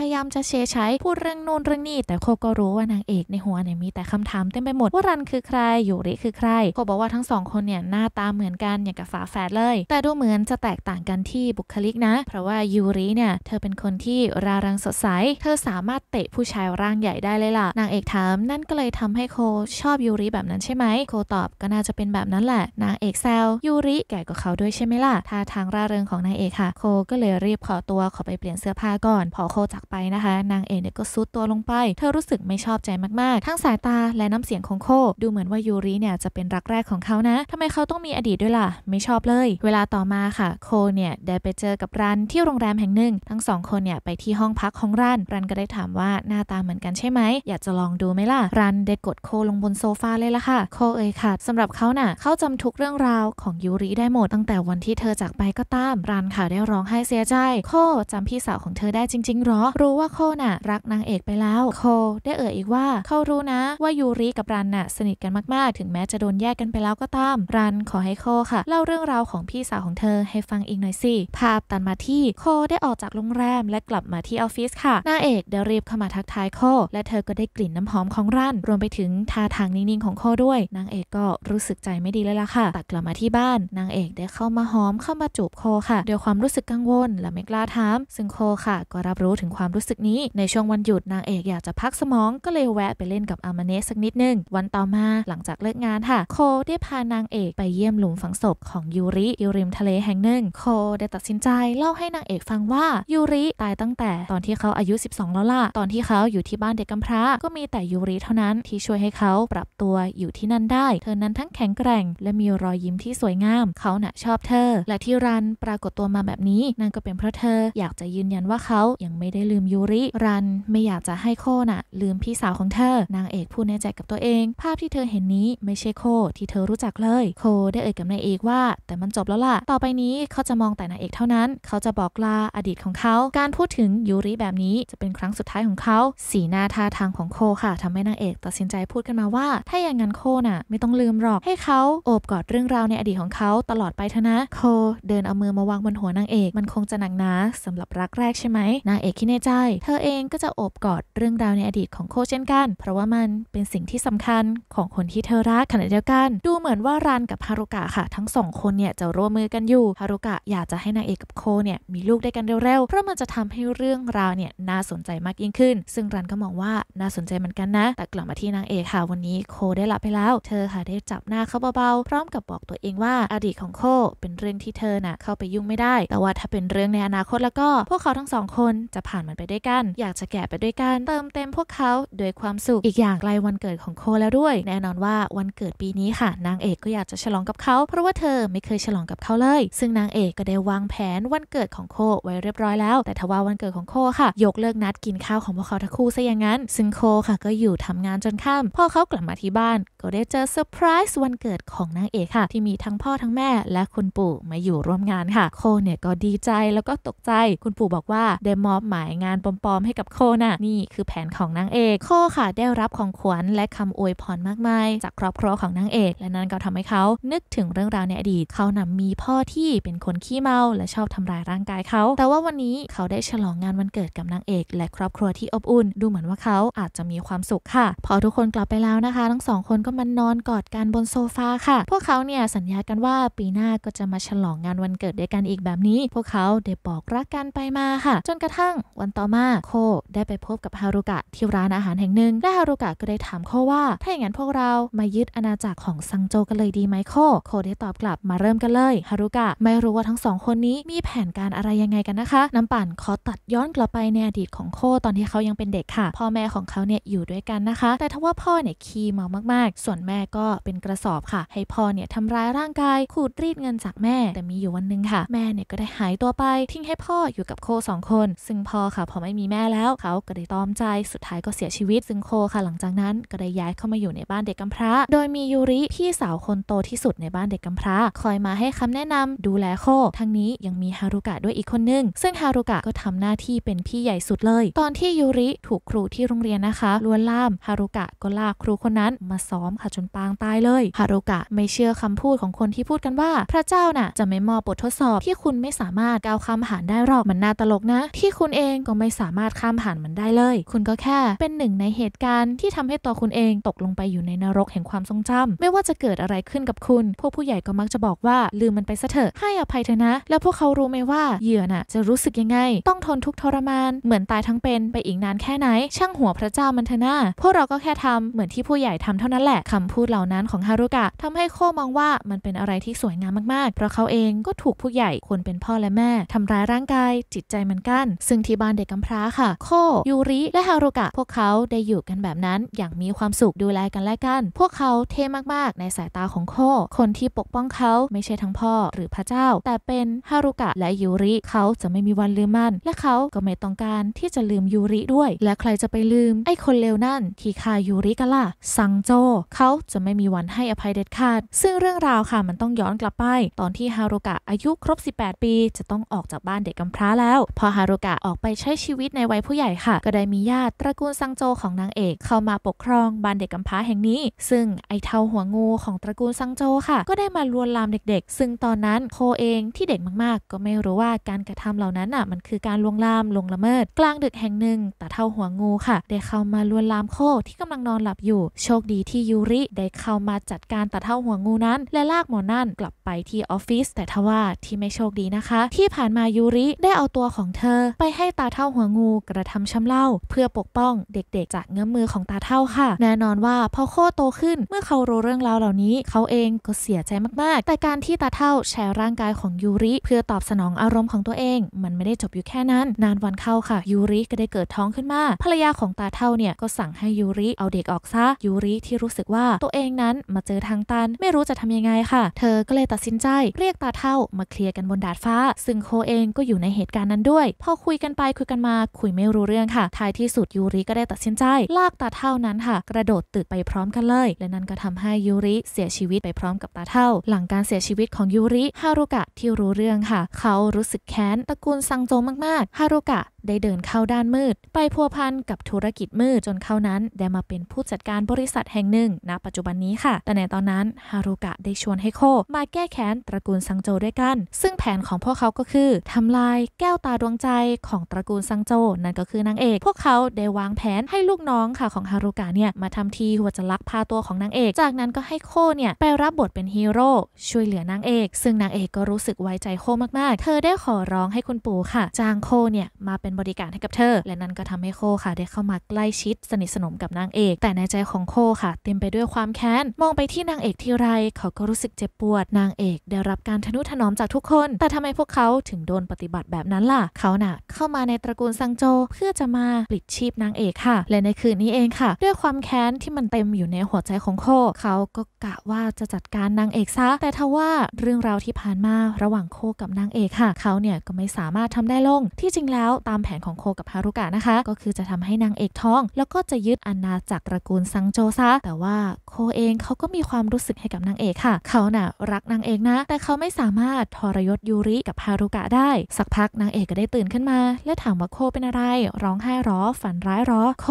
ยายามจะเชยใช้พูดเรื่องนู่นเรื่องนี่แต่โคก็รู้ว่านางเอกในหัวเนี่ยมีแต่คำถามเต็มไปหมด ว่ารันคือใครอยูริคือใครเขาบอกว่าทั้งสองคนเนี่ยหน้าตาเหมือนกันอย่างกับฝาแฝดเลย แต่ดูเหมือนจะแตกต่างกันที่บุคลิกนะ เพราะว่ายูริเนี่ยเธอเป็นคนที่รารังสดใส เธอสามารถเตะผู้ชายร่างใหญ่ได้เลยล่ะนางเอกถามนั่นก็เลยทำให้โคชอบยูริแบบนั้นใช่ไหมโคตอบก็น่าจะเป็นแบบนั้นแหละ นางเอกแซวยูริแก่กว่าเขาด้วยใช่ไหมล่ะท่าทางร่าเริงของนางเอกค่ะโค ก็เลยรีบขอตัวขอไปเปลี่ยนเสื้อผ้าก่อน พอโคจากไปนะคะ นางเอกเนี่ยก็ซุดตัวลงไป เธอรู้สึกไม่ชอบใจมากๆทั้งสายตาและน้ำเสียงของโค ดูเหมือนว่ายูริเนี่ยจะะเป็นรักแรกของเขานะทำไมเขาต้องมีอดีตด้วยล่ะไม่ชอบเลย เวลาต่อมาค่ะโคเนี่ยได้ไปเจอกับรันที่โรงแรมแห่งหนึ่ง ทั้งสองคนเนี่ยไปที่ห้องพักของรัน รันก็ได้ถามว่าหน้าตาเหมือนกันใช่ไหม อยากจะลองดูไหมล่ะ รันได้กดโคลงบนโซฟาเลยล่ะค่ะโคเอ๋ยค่ะสำหรับเขาน่ะเขาจำทุกเรื่องราวของยูริได้หมด ตั้งแต่วันที่เธอจากไปก็ตาม รันค่ะได้ร้องไห้เสียใจโคจำพี่สาวของเธอได้จริงๆหรอรู้ว่าโคน่ะ รักนางเอกไปแล้วโค ได้เอ่ยอีกว่าเขารู้นะ ว่ายูริกับรันน่ะสนิทกันมาก ๆถึงแม้จะโดนแยกกันไปแล้วก็ตาม รันขอให้โคค่ะ เล่าเรื่องราวของพี่สาวของเธอให้ฟังอีกหน่อยสิภาพตันมาที่โคได้ออกจากโรงแรมและกลับมาที่ออฟฟิศค่ะหน้าเอกเดรีบเข้ามาทักทายโคและเธอก็ได้กลิ่นน้ำหอมของรัน รวมไปถึงท่าทางนิ่ง ๆ ของโคด้วยนางเอกก็รู้สึกใจไม่ดีเลยล่ะค่ะตัดกลับมาที่บ้านนางเอกได้เข้ามาหอมเข้ามาจูบโคค่ะด้วยความรู้สึกกังวล และไม่กล้าถามซึ่งโคค่ะ ก็รับรู้ถึงความรู้สึกนี้ ในช่วงวันหยุดนางเอกอยากจะพักสมองก็เลยแวะไปเล่นกับอามาเนสสักนิดนึงวันต่อมาหลังจากเลิกงานค่ะโคได้พานางเอกไปเยี่ยมหลุมฝังศพของยูริอยู่ริมทะเลแห่งหนึ่งโค ได้ตัดสินใจเล่าให้นางเอกฟังว่ายูริตายตั้งแต่ตอนที่เขาอายุ12แล้วล่ะตอนที่เขาอยู่ที่บ้านเด็กกำพร้า ก็มีแต่ยูริเท่านั้นที่ช่วยให้เขาปรับตัวอยู่ที่นั่นได้ เธอนั้นทั้งแข็งแกร่ง และมีรอยยิ้มที่สวยงามเขาน่ะชอบเธอ และที่รันปรากฏตัวมาแบบนี้ นั่นก็เป็นเพราะเธอ อยากจะยืนยันว่าเขายังไม่ได้ลืมยูริรันไม่อยากจะให้โคน่ะลืมพี่สาวของเธอ นางเอกพูดในใจกับตัวเอง ภาพที่เธอเห็นนี้ไม่ใช่โคที่เธอรู้จักเลยโคได้เอ่ยกับนายเอกว่า แต่มันจบแล้วล่ะ ต่อไปนี้เขาจะมองแต่นายเอกเท่านั้น เขาจะบอกลาอดีตของเขา การพูดถึงยูริแบบนี้จะเป็นครั้งสุดท้ายของเขา สีหน้าท่าทางของโคค่ะ ทำให้นางเอก ตัดสินใจพูดกันมาว่า ถ้าอย่างนั้นโคน่ะ ไม่ต้องลืมหรอกให้เขาโอบกอดเรื่องราวในอดีตของเขาตลอดไปเถอะนะ โคเดินเอามือมาวางบนหัวนางเอก มันคงจะหนักหนาสำหรับรักแรกใช่ไหม นางเอกคิดในใจเธอเองก็จะโอบกอดเรื่องราวในอดีตของโคเช่นกัน เพราะว่ามันเป็นสิ่งที่สำคัญของคนที่เธอรักขณะณะเดียวกันดูเหมือนว่ารันกับฮารุกะค่ะทั้งสองคนเนี่ยจะร่วมมือกันอยู่ฮารุกะอยากจะให้นางเอกกับโคเนี่ยมีลูกได้กันเร็วๆเพราะมันจะทำให้เรื่องราวเนี่ยน่าสนใจมากยิ่งขึ้น ซึ่งรันก็มองว่าน่าสนใจเหมือนกันนะ แต่กลับมาที่นางเอกค่ะวันนี้โคได้หลับไปแล้วเธอค่ะได้จับหน้าเขาเบาๆพร้อมกับบอกตัวเองว่าอดีตของโคเป็นเรื่องที่เธอน่ะเข้าไปยุ่งไม่ได้ แต่ว่าถ้าเป็นเรื่องในอนาคตแล้วก็ พวกเขาทั้งสองคนจะผ่านมันไปได้วยกัน อยากจะแก่ไปด้วยกันเติมเต็มพวกเขาด้วยความสุขอีกอย่างใกล้วันเกิดของโคแล้วด้วย แน่นอนว่าวันเกิดดปีนี้ค่ะนางเอกก็อยากจะฉลองกับเขา เพราะว่าเธอไม่เคยฉลองกับเขาเลย ซึ่งนางเอกก็ได้วางแผนวันเกิดของโคไว้เรียบร้อยแล้วแต่ทว่าวันเกิดของโคค่ะ ยกเลิกนัดกินข้าวของพวกเขาทั้งคู่ซะอย่างนั้น ซึ่งโคค่ะก็อยู่ทำงานจนค่ำพอเขากลับมาที่บ้านก็ได้เจอเซอร์ไพรส์วันเกิดของนางเอกค่ะ ที่มีทั้งพ่อทั้งแม่ และคุณปู่มาอยู่ร่วมงานค่ะ โคเนี่ยก็ดีใจแล้วก็ตกใจ คุณปู่บอกว่า ได้มอบหมายงานปลอมๆให้กับโคน่ะนี่คือแผนของนางเอกโคค่ะ ได้รับของขวัญและคำอวยพรมากมาย จากครอบครัวของนางเอกและนั่นก็ทำให้เขา นึกถึงเรื่องราวในอดีต เขานำมีพ่อที่เป็นคนขี้เมาและชอบทำร้ายร่างกายเขา แต่ว่าวันนี้เขาได้ฉลองงานวันเกิดกับนางเอก และครอบครัวที่อบอุ่น ดูเหมือนว่าเขาอาจจะมีความสุขค่ะ พอทุกคนกลับไปแล้วนะคะ ทั้งสองคนก็มานอนกอดกันบนโซฟาค่ะ พวกเขาเนี่ยสัญญากันว่าปีหน้าก็จะมาฉลองงานวันเกิดด้วยกันอีกแบบนี้ พวกเขาได้บอกรักกันไปมาค่ะ จนกระทั่งวันต่อมาโคได้ไปพบกับฮารุกะที่ร้านอาหารแห่งหนึ่ง และฮารุกะก็ได้ถามโคว่า ถ้าอย่างนั้นพวกเรามายึดอาาาจักรของซังโจกันเลยดีไหมโคโคได้ตอบกลับมาเริ่มกันเลยฮารุกะไม่รู้ว่าทั้งสองคนนี้มีแผนการอะไรยังไงกันนะคะน้ำปั่นขอตัดย้อนกลับไปในอดีตของโคตอนที่เขายังเป็นเด็กค่ะ พ่อแม่ของเขาเนี่ยอยู่ด้วยกันนะคะ แต่ทว่าพ่อเนี่ยขี้เมามาก ๆ ส่วนแม่ก็เป็นกระสอบค่ะ ให้พ่อเนี่ยทำร้ายร่างกายขูดรีดเงินจากแม่ แต่มีอยู่วันหนึ่งค่ะ แม่เนี่ยก็ได้หายตัวไปทิ้งให้พ่ออยู่กับโคสองคน ซึ่งพ่อค่ะพอไม่มีแม่แล้ว เขาก็ได้ตอมใจสุดท้ายก็เสียชีวิตซึ่งโคค่ะ หลังจากนั้นก็ได้ย้ายเข้ามาอยู่ในบ้านเด็กกำพร้าโดยมีียูริพี่สาวคนโตที่สุดในบ้านเด็กกำพร้าคอยมาให้คำแนะนำดูแลโคทั้งนี้ยังมีฮารุกะด้วยอีกคนนึงซึ่งฮารุกะก็ทำหน้าที่เป็นพี่ใหญ่สุดเลยตอนที่ยูริถูกครูที่โรงเรียนนะคะลวนลามฮารุกะก็ลากครูคนนั้นมาซ้อมค่ะจนปางตายเลยฮารุกะไม่เชื่อคำพูดของคนที่พูดกันว่าพระเจ้าน่ะจะไม่มอบบททดสอบที่คุณไม่สามารถก้าวข้ามผ่านได้หรอกมันน่าตลกนะ ที่คุณเองก็ไม่สามารถข้ามผ่านมันได้เลย คุณก็แค่เป็นหนึ่งในเหตุการณ์ที่ทำให้ตัวคุณเองตกลงไปอยู่ในนรกแห่งความทรงจจาไม่ว่าจะเกิดอะไรขึ้นกับคุณ พวกผู้ใหญ่ก็มักจะบอกว่า ลืมมันไปซะเถอะ ให้อภัยเถอะนะ แล้วพวกเขารู้ไหมว่า เหยื่อน่ะ จะรู้สึกยังไง ต้องทนทุกทรมาน เหมือนตายทั้งเป็นไปอีกนานแค่ไหน ช่างหัวพระเจ้ามันเถอะนะ พวกเราก็แค่ทำเหมือนที่ผู้ใหญ่ทำเท่านั้นแหละคำพูดเหล่านั้นของฮารุกะทำให้โคมองว่ามันเป็นอะไรที่สวยงามมากๆ เพราะเขาเองก็ถูกผู้ใหญ่คนเป็นพ่อและแม่ ทำร้ายร่างกาย จิตใจเหมือนกัน ซึ่งที่บ้านเด็กกาพร้าค่ะ โค ยูริ และฮารุกะ พวกเขาได้อยู่กันแบบนั้นอย่างมีความสุขดูแลกันและกัน พวกเขาเทท่มาก ๆ ในสายตาของโค คนที่ปกป้องเขาไม่ใช่ทั้งพ่อหรือพระเจ้า แต่เป็นฮารุกะและยูริเขาจะไม่มีวันลืมมัน และเขาก็ไม่ต้องการที่จะลืมยูริด้วย และใครจะไปลืม ไอ้คนเลวนั่น ที่ฆ่ายูริกันล่ะซังโจเขาจะไม่มีวันให้อภัยเด็ดขาด ซึ่งเรื่องราวค่ะมันต้องย้อนกลับไป ตอนที่ฮารุกะอายุครบ 18 ปี จะต้องออกจากบ้านเด็กกำพร้าแล้ว พอฮารุกะออกไปใช้ชีวิตในวัยผู้ใหญ่ค่ะก็ได้มีญาติตระกูลซังโจของนางเอกเข้ามาปกครองบ้านเด็กกำพร้าแห่งนี้ซึ่งไอ้ทเทาหัวงูของตระกูลซังโจค่ะ ก็ได้มาลวนลามเด็ก ๆ ซึ่งตอนนั้นโคเองที่เด็กมากๆ ก็ไม่รู้ว่าการกระทำเหล่านั้นอ่ะ มันคือการลวงลามลงละเมิดกลางดึกแห่งหนึ่งตาเทาหัวงู ค่ะ ได้เข้ามาลวนลามโคที่กำลังนอนหลับอยู่โชคดีที่ยูริ ได้เข้ามาจัดการตาเทาหัวงูนั้นและลากหมอนั่นกลับไปที่ออฟฟิศแต่ทว่าที่ไม่โชคดีนะคะ ที่ผ่านมายูริได้เอาตัวของเธอ ไปให้ตาเท่าหัวงูกระทำชำเล่าเพื่อปกป้องเด็ก ๆ จากเงื้อมือของตาเท่าค่ะ แน่นอนว่าพอโคโตขึ้นเมื่อเขารู้เรื่องราวเหล่านี้เขาเองก็เสียใจมากๆ แต่การที่ตาเท่าแชร์ร่างกายของยูริ เพื่อตอบสนองอารมณ์ของตัวเอง มันไม่ได้จบอยู่แค่นั้น นานวันเข้าค่ะ ยูริก็ได้เกิดท้องขึ้นมาภรรยาของตาเท่าเนี่ย ก็สั่งให้ยูริเอาเด็กออกซะ ยูริที่รู้สึกว่า ตัวเองนั้นมาเจอทางตัน ไม่รู้จะทำยังไงค่ะ เธอก็เลยตัดสินใจ เรียกตาเท่ามาเคลียร์กันบนดาดฟ้า ซึ่งโคเองก็อยู่ในเหตุการณ์นั้นด้วยพอคุยกันไปคุยกันมา คุยไม่รู้เรื่องค่ะท้ายที่สุดยูริก็ได้ตัดสินใจ ลากตาเท่านั้นค่ะกระโดดตึกไปพร้อมกันเลยและนั่นก็ทำให้ยูริเสียชีวิตไปพร้อมกับตาเท่า หลังการเสียชีวิตของยูริ ฮารุกะที่รู้เรื่องค่ะ เขารู้สึกแค้น ตระกูลซังโจมากๆฮารุกะได้เดินเข้าด้านมืด ไปพัวพันกับธุรกิจมืด จนเขานั้น ได้มาเป็นผู้จัดการบริษัทแห่งหนึ่งณ ปัจจุบันนี้ค่ะ แต่ในตอนนั้นฮารุกะได้ชวนให้โคมาแก้แค้นตระกูลซังโจด้วยกัน ซึ่งแผนของพวกเขาก็คือ ทำลายแก้วตาดวงใจของตระกูลซังโจนั่นก็คือนางเอก พวกเขาได้วางแผนให้ลูกน้องค่ะของฮารุกะเนี่ยมาทำทีว่าจะลักพาตัวของนางเอกจากนั้นก็ให้โคเนี่ยไปรับบทเป็นฮีโร่ช่วยเหลือนางเอก ซึ่งนางเอกก็รู้สึกไว้ใจโคมากๆ เธอได้ขอร้องให้คุณปู่ค่ะจ้างโคเนี่ยมาเป็น็นบริการให้กับเธอและนั่นก็ทำให้โคค่ะ ได้เข้ามาใกล้ชิดสนิทสนมกับนางเอก แต่ในใจของโคค่ะ เต็มไปด้วยความแค้นมองไปที่นางเอกทีไร เขาก็รู้สึกเจ็บปวดนางเอก ได้รับการทนุถนอมจากทุกคน แต่ทำไมพวกเขาถึงโดนปฏิบัติแบบนั้นล่ะเขาน่ะเข้ามาในตระกูลซังโจ เพื่อจะมาปลิดชีพนางเอกค่ะ และในคืนนี้เองค่ะ ด้วยความแค้นที่มันเต็มอยู่ในหัวใจของโคเขาก็กะว่าจะจัดการนางเอกซะแต่ทว่าเรื่องราวที่ผ่านมาระหว่างโคกับนางเอกค่ะเขาเนี่ยก็ไม่สามารถทำได้ลง ที่จริงแล้วตามามแผนของโคกับฮารุกะนะคะ ก็คือจะทำให้นางเอกท้อง แล้วก็จะยึดอาณาจักรตระกูลซังโจซะ แต่ว่า โคเองเขาก็มีความรู้สึกให้กับนางเอกค่ะ เขาน่ะรักนางเอกนะ แต่เขาไม่สามารถทรยศยูริกับฮารุกะได้ สักพักนางเอกก็ได้ตื่นขึ้นมา และถามว่าโคเป็นอะไร ร้องไห้ร้อ ฝันร้ายร้อ โค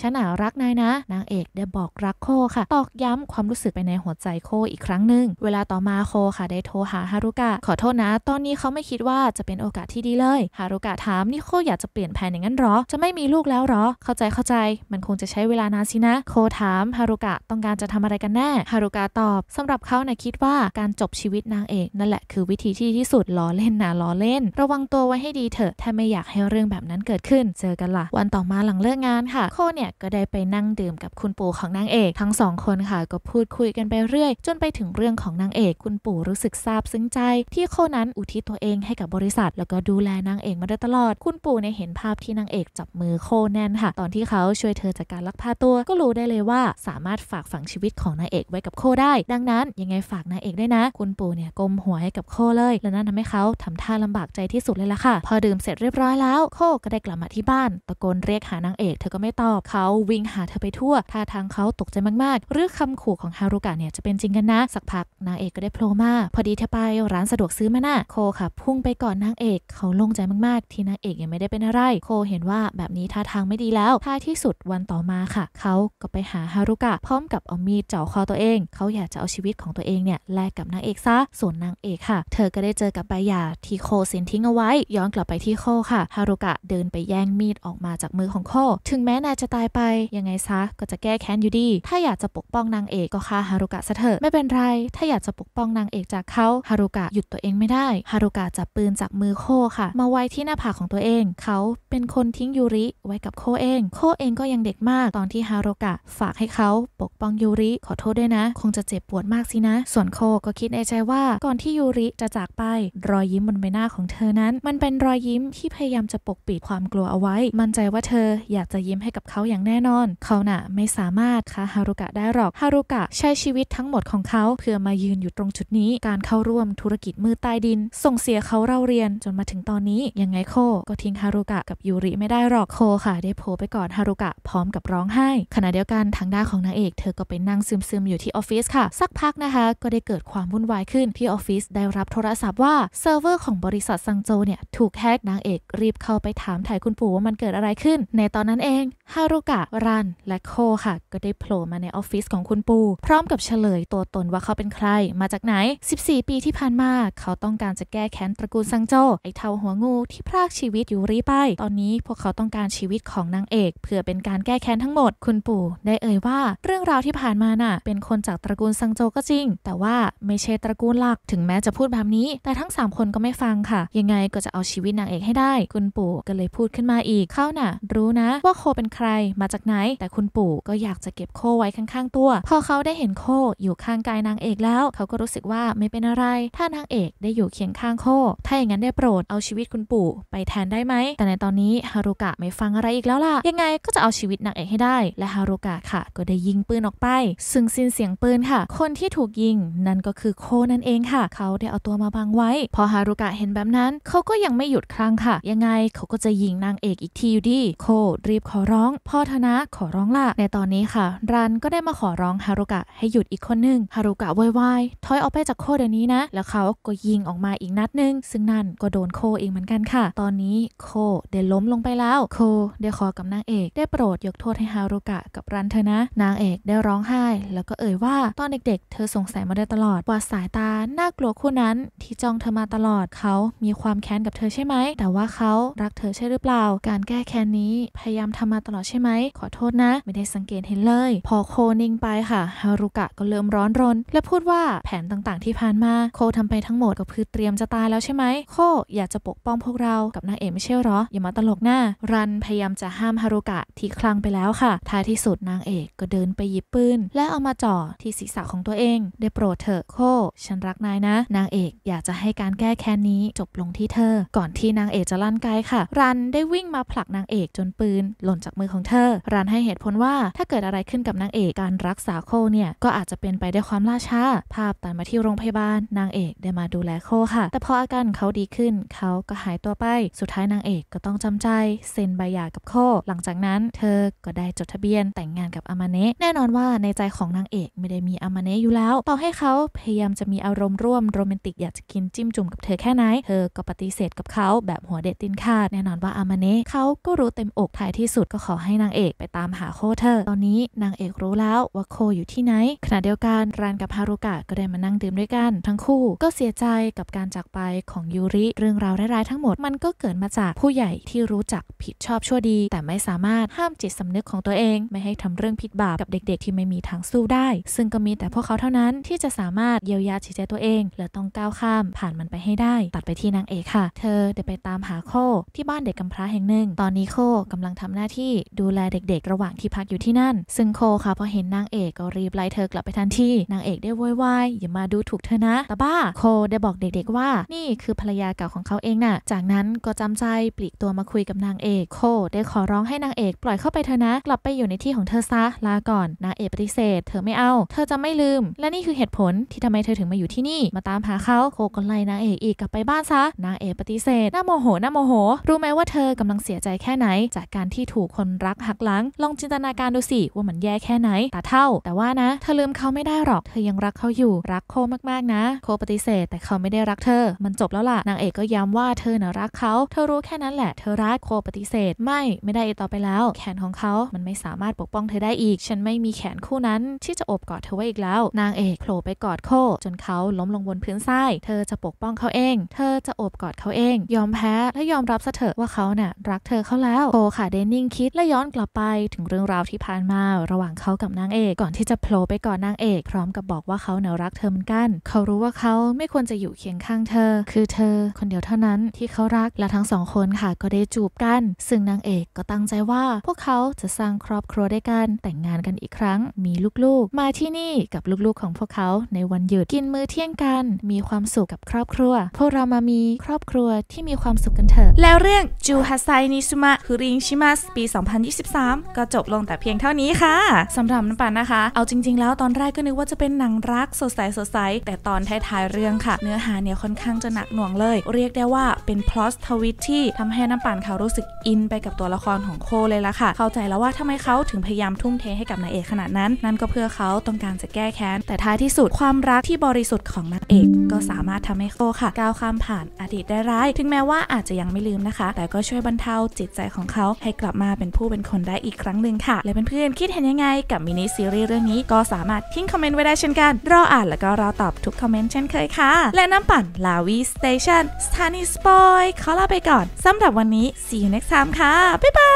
ฉันอ่ะรักนายนะ นางเอกได้บอกรักโคค่ะ ตอกย้ำความรู้สึกไปในหัวใจโคอีกครั้งหนึ่ง เวลาต่อมาโคค่ะ ได้โทรหาฮารุกะขอโทษนะตอนนี้เขาไม่คิดว่าจะเป็นโอกาสที่ดีเลยฮารุกะถามนี่โคอยากจะเปลี่ยนแผนอย่างนั้นหรอจะไม่มีลูกแล้วหรอ เข้าใจเข้าใจมันคงจะใช้เวลานานสินะ โคถามฮารุกะต้องการจะทำอะไรกันแน่ฮารุกะตอบสำหรับเขานะคิดว่าการจบชีวิตนางเอกนั่นแหละคือวิธีที่ที่สุดล้อเล่นนะล้อเล่น ระวังตัวไว้ให้ดีเถอะถ้าไม่อยากให้เรื่องแบบนั้นเกิดขึ้น เจอกันล่ะ วันต่อมาหลังเลิกงานค่ะโคเนี่ยี่ยก็ได้ไปนั่งดื่มกับคุณปู่ของนางเอกทั้งสองคนค่ะ ก็พูดคุยกันไปเรื่อยจนไปถึงเรื่องของนางเอกคุณปู่รู้สึกซาบซึ้งใจ ที่โคนั้นอุทิศตัวเองให้กับบริษัท แล้วก็ดูแลนางเอกมาโดยตลอดคุณปู่เนี่ยเห็นภาพที่นางเอกจับมือโคแนนค่ะ ตอนที่เขาช่วยเธอจากการ ลักพาตัวก็รู้ได้เลยว่าสามารถฝากฝังชีวิตของนางเอกไว้กับโคได้ ดังนั้นยังไงฝากนางเอกได้นะ คุณปู่เนี่ยก้มหัวให้กับโคเลย และนั่นทำให้เขาทำท่าลำบากใจที่สุดเลยล่ะค่ะพอดื่มเสร็จเรียบร้อยแล้วโคก็ได้กลับมาที่บ้านตะโกนเรียกหานางเอกเธอก็ไม่ตอบเขาขาวิ่งหาเธอไปทั่วท่าทางเขาตกใจมาก ๆ หรือคำขู่ของฮารุกะเนี่ยจะเป็นจริงกันนะ สักพัก นางเอกก็ได้โผล่มา พอดีเธอไปร้านสะดวกซื้อมาหน้าโคค่ะ พุ่งไปก่อนนางเอกเขาโล่งใจมาก ๆ ที่นางเอกยังไม่ได้เป็นอะไร โคเห็นว่าแบบนี้ท่าทางไม่ดีแล้วท้ายที่สุดวันต่อมาค่ะ เขาก็ไปหาฮารุกะ พร้อมกับเอามีดเจาะคอตัวเองเขาอยากจะเอาชีวิตของตัวเองเนี่ยแลกกับนางเอกซะ ส่วนนางเอกค่ะ เธอก็ได้เจอกับใบหยาที่โคเซ็นทิ้งเอาไว้ ย้อนกลับไปที่โคค่ะฮารุกะเดินไปแย่งมีดออกมาจากมือของโคถึงแม้นายจะตายไปยังไงซะก็จะแก้แค้นอยู่ดี ถ้าอยากจะปกป้องนางเอกก็ฆ่าฮารุกะซะเถอะไม่เป็นไร ถ้าอยากจะปกป้องนางเอกจากเขาฮารุกะหยุดตัวเองไม่ได้ ฮารุกะจับปืนจากมือโคค่ะมาไว้ที่หน้าผากของตัวเองเขาเป็นคนทิ้งยูริไว้กับโคเอง โคเองก็ยังเด็กมากตอนที่ฮารุกะฝากให้เขาปกป้องยูริขอโทษด้วยนะ คงจะเจ็บปวดมากสินะ ส่วนโคก็คิดในใจว่าก่อนที่ยูริจะจากไปรอยยิ้มบนใบหน้าของเธอนั้น มันเป็นรอยยิ้มที่พยายามจะปกปิดความกลัวเอาไว้ มั่นใจว่าเธออยากจะยิ้มให้กับเขาอย่างแน่นอนเขาน่ะ ไม่สามารถฆ่าฮารุกะได้หรอกฮารุกะใช้ชีวิตทั้งหมดของเขา เพื่อมายืนอยู่ตรงจุดนี้การเข้าร่วมธุรกิจมือใต้ดิน ส่งเสียเขาเล่าเรียนจนมาถึงตอนนี้ ยังไงโคก็ทิ้งฮารุกะกับยูริไม่ได้หรอกโคค่ะ ได้โผล่ไปกอดฮารุกะพร้อมกับร้องไห้ ขณะเดียวกันทางด้านของนางเอก เธอก็ไปนั่งซึมๆ อยู่ที่ออฟฟิศค่ะ สักพักนะคะก็ได้เกิดความวุ่นวายขึ้นที่ออฟฟิศได้รับโทรศัพท์ว่าเซิร์ฟเวอร์ของบริษัทซังโจเนี่ยถูกแฮกนางเอกรีบเข้าไปถามถ่ายคุณปู่ว่ามันเกิดอะไรขึ้น ในตอนนั้นเองฮารุรกะรันและโคค่ะ ก็ได้โผล่มาในออฟฟิศของคุณปู่ พร้อมกับเฉลยตัวตนว่าเขาเป็นใคร มาจากไหน 14 ปีที่ผ่านมา เขาต้องการจะแก้แค้นตระกูลซังโจไอเทาหัวงูที่พรากชีวิตยูรีไป ตอนนี้พวกเขาต้องการชีวิตของนางเอก เพื่อเป็นการแก้แค้นทั้งหมดคุณปู่ได้เอ่ยว่าเรื่องราวที่ผ่านมาน่ะ เป็นคนจากตระกูลซังโจก็จริง แต่ว่าไม่ใช่ตระกูลหลักถึงแม้จะพูดแบบนี้ แต่ทั้ง 3 คนก็ไม่ฟังค่ะ ยังไงก็จะเอาชีวิตนางเอกให้ได้ คุณปู่ก็เลยพูดขึ้นมาอีก เขาน่ะ รู้นะว่าโคเป็นใครมาจากไหนแต่คุณปู่ก็อยากจะเก็บโคไว้ข้างๆตัว พอเขาได้เห็นโคอยู่ข้างกายนางเอกแล้ว เขาก็รู้สึกว่าไม่เป็นอะไร ถ้านางเอกได้อยู่เคียงข้างโค ถ้าอย่างนั้นได้โปรดเอาชีวิตคุณปู่ไปแทนได้ไหมแต่ในตอนนี้ฮารุกะไม่ฟังอะไรอีกแล้วล่ะ ยังไงก็จะเอาชีวิตนางเอกให้ได้ และฮารุกะค่ะก็ได้ยิงปืนออกไป ซึ่งสิ้นเสียงปืนค่ะ คนที่ถูกยิงนั่นก็คือโคนั่นเองค่ะ เขาได้เอาตัวมาบังไว้ พอฮารุกะเห็นแบบนั้นเขาก็ยังไม่หยุดคลั่งค่ะยังไงเขาก็จะยิงนางเอกอีกทีอยู่ดี โครีบขอร้องพออธนะขอร้องละในตอนนี้ค่ะ รันก็ได้มาขอร้องฮารุกะ ให้หยุดอีกคนนึงฮารุกะวอยวายถอยออกไปจากโคเดี๋ยวนี้นะแล้วเขาก็ยิงออกมาอีกนัดนึง ซึ่งนั่นก็โดนโคเองเหมือนกันค่ะ ตอนนี้โคได้ล้มลงไปแล้วโคได้ขอกับนางเอกได้โปรดยกโทษให้ฮารุกะกับรันเธอนะนางเอกได้ร้องไห้แล้วก็เอ่ยว่า ตอนเด็กๆเธอสงสัยมาได้ตลอดว่าสายตาน่ากลัวคู่นั้น ที่จ้องเธอมาตลอดเขามีความแค้นกับเธอใช่ไหมแต่ว่าเขารักเธอใช่หรือเปล่า การแก้แค้นนี้พยายามทำมาตลอดใช่ไหมไหมขอโทษนะไม่ได้สังเกตเห็นเลย พอโคนิ่งไปค่ะฮารุกะก็เริ่มร้อนรน และพูดว่าแผนต่างๆที่ผ่านมาโคทำไปทั้งหมดก็พือเตรียมจะตายแล้วใช่ไหมโค อยากจะปกป้องพวกเรากับนางเอกไม่ใช่หรออย่ามาตลกหน้ารันพยายามจะห้ามฮารุกะที่คลั่งไปแล้วค่ะท้ายที่สุดนางเอกก็เดินไปหยิบปืนและเอามาจ่อที่ศีรษะของตัวเองได้โปรดเถอะโคฉันรักนายนะ นางเอกอยากจะให้การแก้แค้นนี้จบลงที่เธอ ก่อนที่นางเอกจะลั่นไกค่ะ รันได้วิ่งมาผลักนางเอกจนปืน หล่นจากมือของเธอ c e n รันให้เหตุผลว่าถ้าเกิดอะไรขึ้นกับนางเอกการรักษาโคเนี่ย ก็อาจจะเป็นไปได้วยความล่าช้า ภาพตัดมาที่โรงพยาบาล นางเอกได้มาดูแลโคค่ะ แต่พออาการเขาดีขึ้นเขาก็หายตัวไป สุดท้ายนางเอกก็ต้องจำใจ เซ็นใบหย่ากับโค หลังจากนั้น เธอก็ได้จดทะเบียนแต่งงานกับอามาเนะแน่นอนว่าในใจของนางเอกไม่ได้มีอามาเนะอยู่แล้วต่อให้เขาพยายามจะมีอารมณ์ร่วมโรแมนติกอยากจะกินจิ้มจุ่มกับเธอแค่ไหนเธอก็ปฏิเสธกับเขาแบบหัวเด็ดตินขาด แน่นอนว่าอามาเนะเขาก็รู้เต็มอกท้ายที่สุดก็ขอให้นาางเอกไปตามหาโคเธอตอนนี้นางเอกรู้แล้วว่าโคอยู่ที่ไหนขณะเดียวกันรันกับฮารุกะก็ได้มานั่งดื่มด้วยกัน ทั้งคู่ก็เสียใจกับการจากไปของยูริ เรื่องราวร้ายๆทั้งหมดมันก็เกิดมาจากผู้ใหญ่ที่รู้จักผิดชอบชั่วดี แต่ไม่สามารถห้ามจิตสำนึกของตัวเองไม่ให้ทำเรื่องผิดบาป กับเด็กๆที่ไม่มีทางสู้ได้ ซึ่งก็มีแต่พวกเขาเท่านั้นที่จะสามารถเยียวยาจิตใจตัวเองและต้องก้าวข้ามผ่านมันไปให้ได้ ตัดไปที่นางเอกค่ะ เธอได้ไปตามหาโคที่บ้านเด็กกำพร้าแห่งหนึ่ง ตอนนี้โคกำลังทำหน้าที่ดูแลแลเด็ก ๆ ระหว่างที่พักอยู่ที่นั่น ซึ่งโคค่ะพอเห็นนางเอกก็รีบไล่เธอกลับไปทันทีนางเอกได้โวยวายอย่ามาดูถูกเธอนะตาบ้าโคได้บอกเด็ก ๆ ว่านี่คือภรรยาเก่าของเขาเองน่ะ จากนั้นก็จำใจปลีกตัวมาคุยกับนางเอกโค ได้ขอร้องให้นางเอกปล่อยเข้าไปเธอนะ กลับไปอยู่ในที่ของเธอซะลาก่อนนางเอกปฏิเสธเธอไม่เอา เธอจะไม่ลืม และนี่คือเหตุผลที่ทำไมเธอถึงมาอยู่ที่นี่ มาตามหาเขาโคก็ไล่นางเอกอีกกลับไปบ้านซะนางเอกปฏิเสธหน้าโมโหหน้าโมโห รู้ไหมว่าเธอกำลังเสียใจแค่ไหนจากการที่ถูกคนรักหักหลังลองจินตนาการดูสิว่ามันแย่แค่ไหนตาเท่าแต่ว่านะเธอลืมเขาไม่ได้หรอก เธอยังรักเขาอยู่รักโคมากๆนะ โคปฏิเสธ แต่เขาไม่ได้รักเธอมันจบแล้วล่ะนางเอกก็ย้ำว่าเธอน่ะรักเขาเธอรู้แค่นั้นแหละ เธอรักโคปฏิเสธไม่ไม่ได้ต่อไปแล้ว แขนของเขามันไม่สามารถปกป้องเธอได้อีก ฉันไม่มีแขนคู่นั้น ที่จะอบกอดเธอไว้อีกแล้ว นางเอกโผล่ไปกอดโค จนเขาล้มลงบนพื้นทรายเธอจะปกป้องเขาเอง เธอจะอบกอดเขาเอง ยอมแพ้และยอมรับซะเถอะว่าเขาน่ะรักเธอเขาแล้วโคค่ะเดนนิงคิดและย้อนกลับไปถึงเรื่องราวที่ผ่านมา ระหว่างเขากับนางเอกก่อนที่จะโผล่ไปก่อนนางเอกพร้อมกับบอกว่าเขาเนารักเธอเหมือนกันเขารู้ว่าเขาไม่ควรจะอยู่เคียงข้างเธอ คือเธอ คนเดียวเท่านั้นที่เขารักและทั้งสองคนค่ะ ก็ได้จูบกัน ซึ่งนางเอกก็ตั้งใจว่า พวกเขาจะสร้างครอบครัวด้วยกันแต่งงานกันอีกครั้ง มีลูกๆ มาที่นี่กับลูกๆของพวกเขาในวันหยุดกินมื้อเที่ยงกัน มีความสุขกับครอบครัวพวกเรามามีครอบครัวที่มีความสุขกันเถอะแล้วเรื่อง จูฮัไซนิซุมะคือริงชิมัสปี 2020 2023ก็จบลงแต่เพียงเท่านี้ค่ะ สำหรับน้ำปันนะคะ เอาจริงๆ แล้วตอนแรกก็นึกว่าจะเป็นหนังรัก สดใสสดใสแต่ตอนท้ายๆเรื่องค่ะ เนื้อหาเนี่ยค่อนข้างจะหนักหน่วงเลย เรียกได้ว่าเป็นพลอสทวิตที่ทำให้น้ำปันเขารู้สึกอินไปกับตัวละครของโคเลยละค่ะ เข้าใจแล้วว่าทำไมเขาถึงพยายามทุ่มเทให้กับนายเอกขนาดนั้นนั่นก็เพื่อเขาต้องการจะแก้แค้นแต่ท้ายที่สุดความรักที่บริสุทธิ์ของนางเอกก็สามารถทำให้โคค่ะก้าวข้ามผ่าน อดีตได้ร้ายถึงแม้ว่าอาจจะยังไม่ลืมนะคะ แต่ก็ช่วยบรรเทาจิตใจของเขาให้กลับมาเป็นผู้เป็นคนได้อีกครั้งหนึ่งค่ะ และเพื่อนๆคิดเห็นยังไงกับ มินิซีรีส์เรื่องนี้ ก็สามารถทิ้งคอมเมนต์ไว้ได้เช่นกัน รออ่านแล้วก็รอตอบทุกคอมเมนต์เช่นเคยค่ะ และน้ำปั่น ลาวีสเตชันสถานีสปอยขอลาไปก่อนสำหรับวันนี้ see you next time ค่ะ บ๊ายบา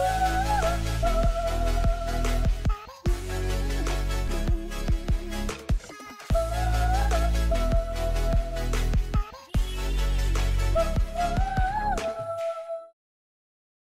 ย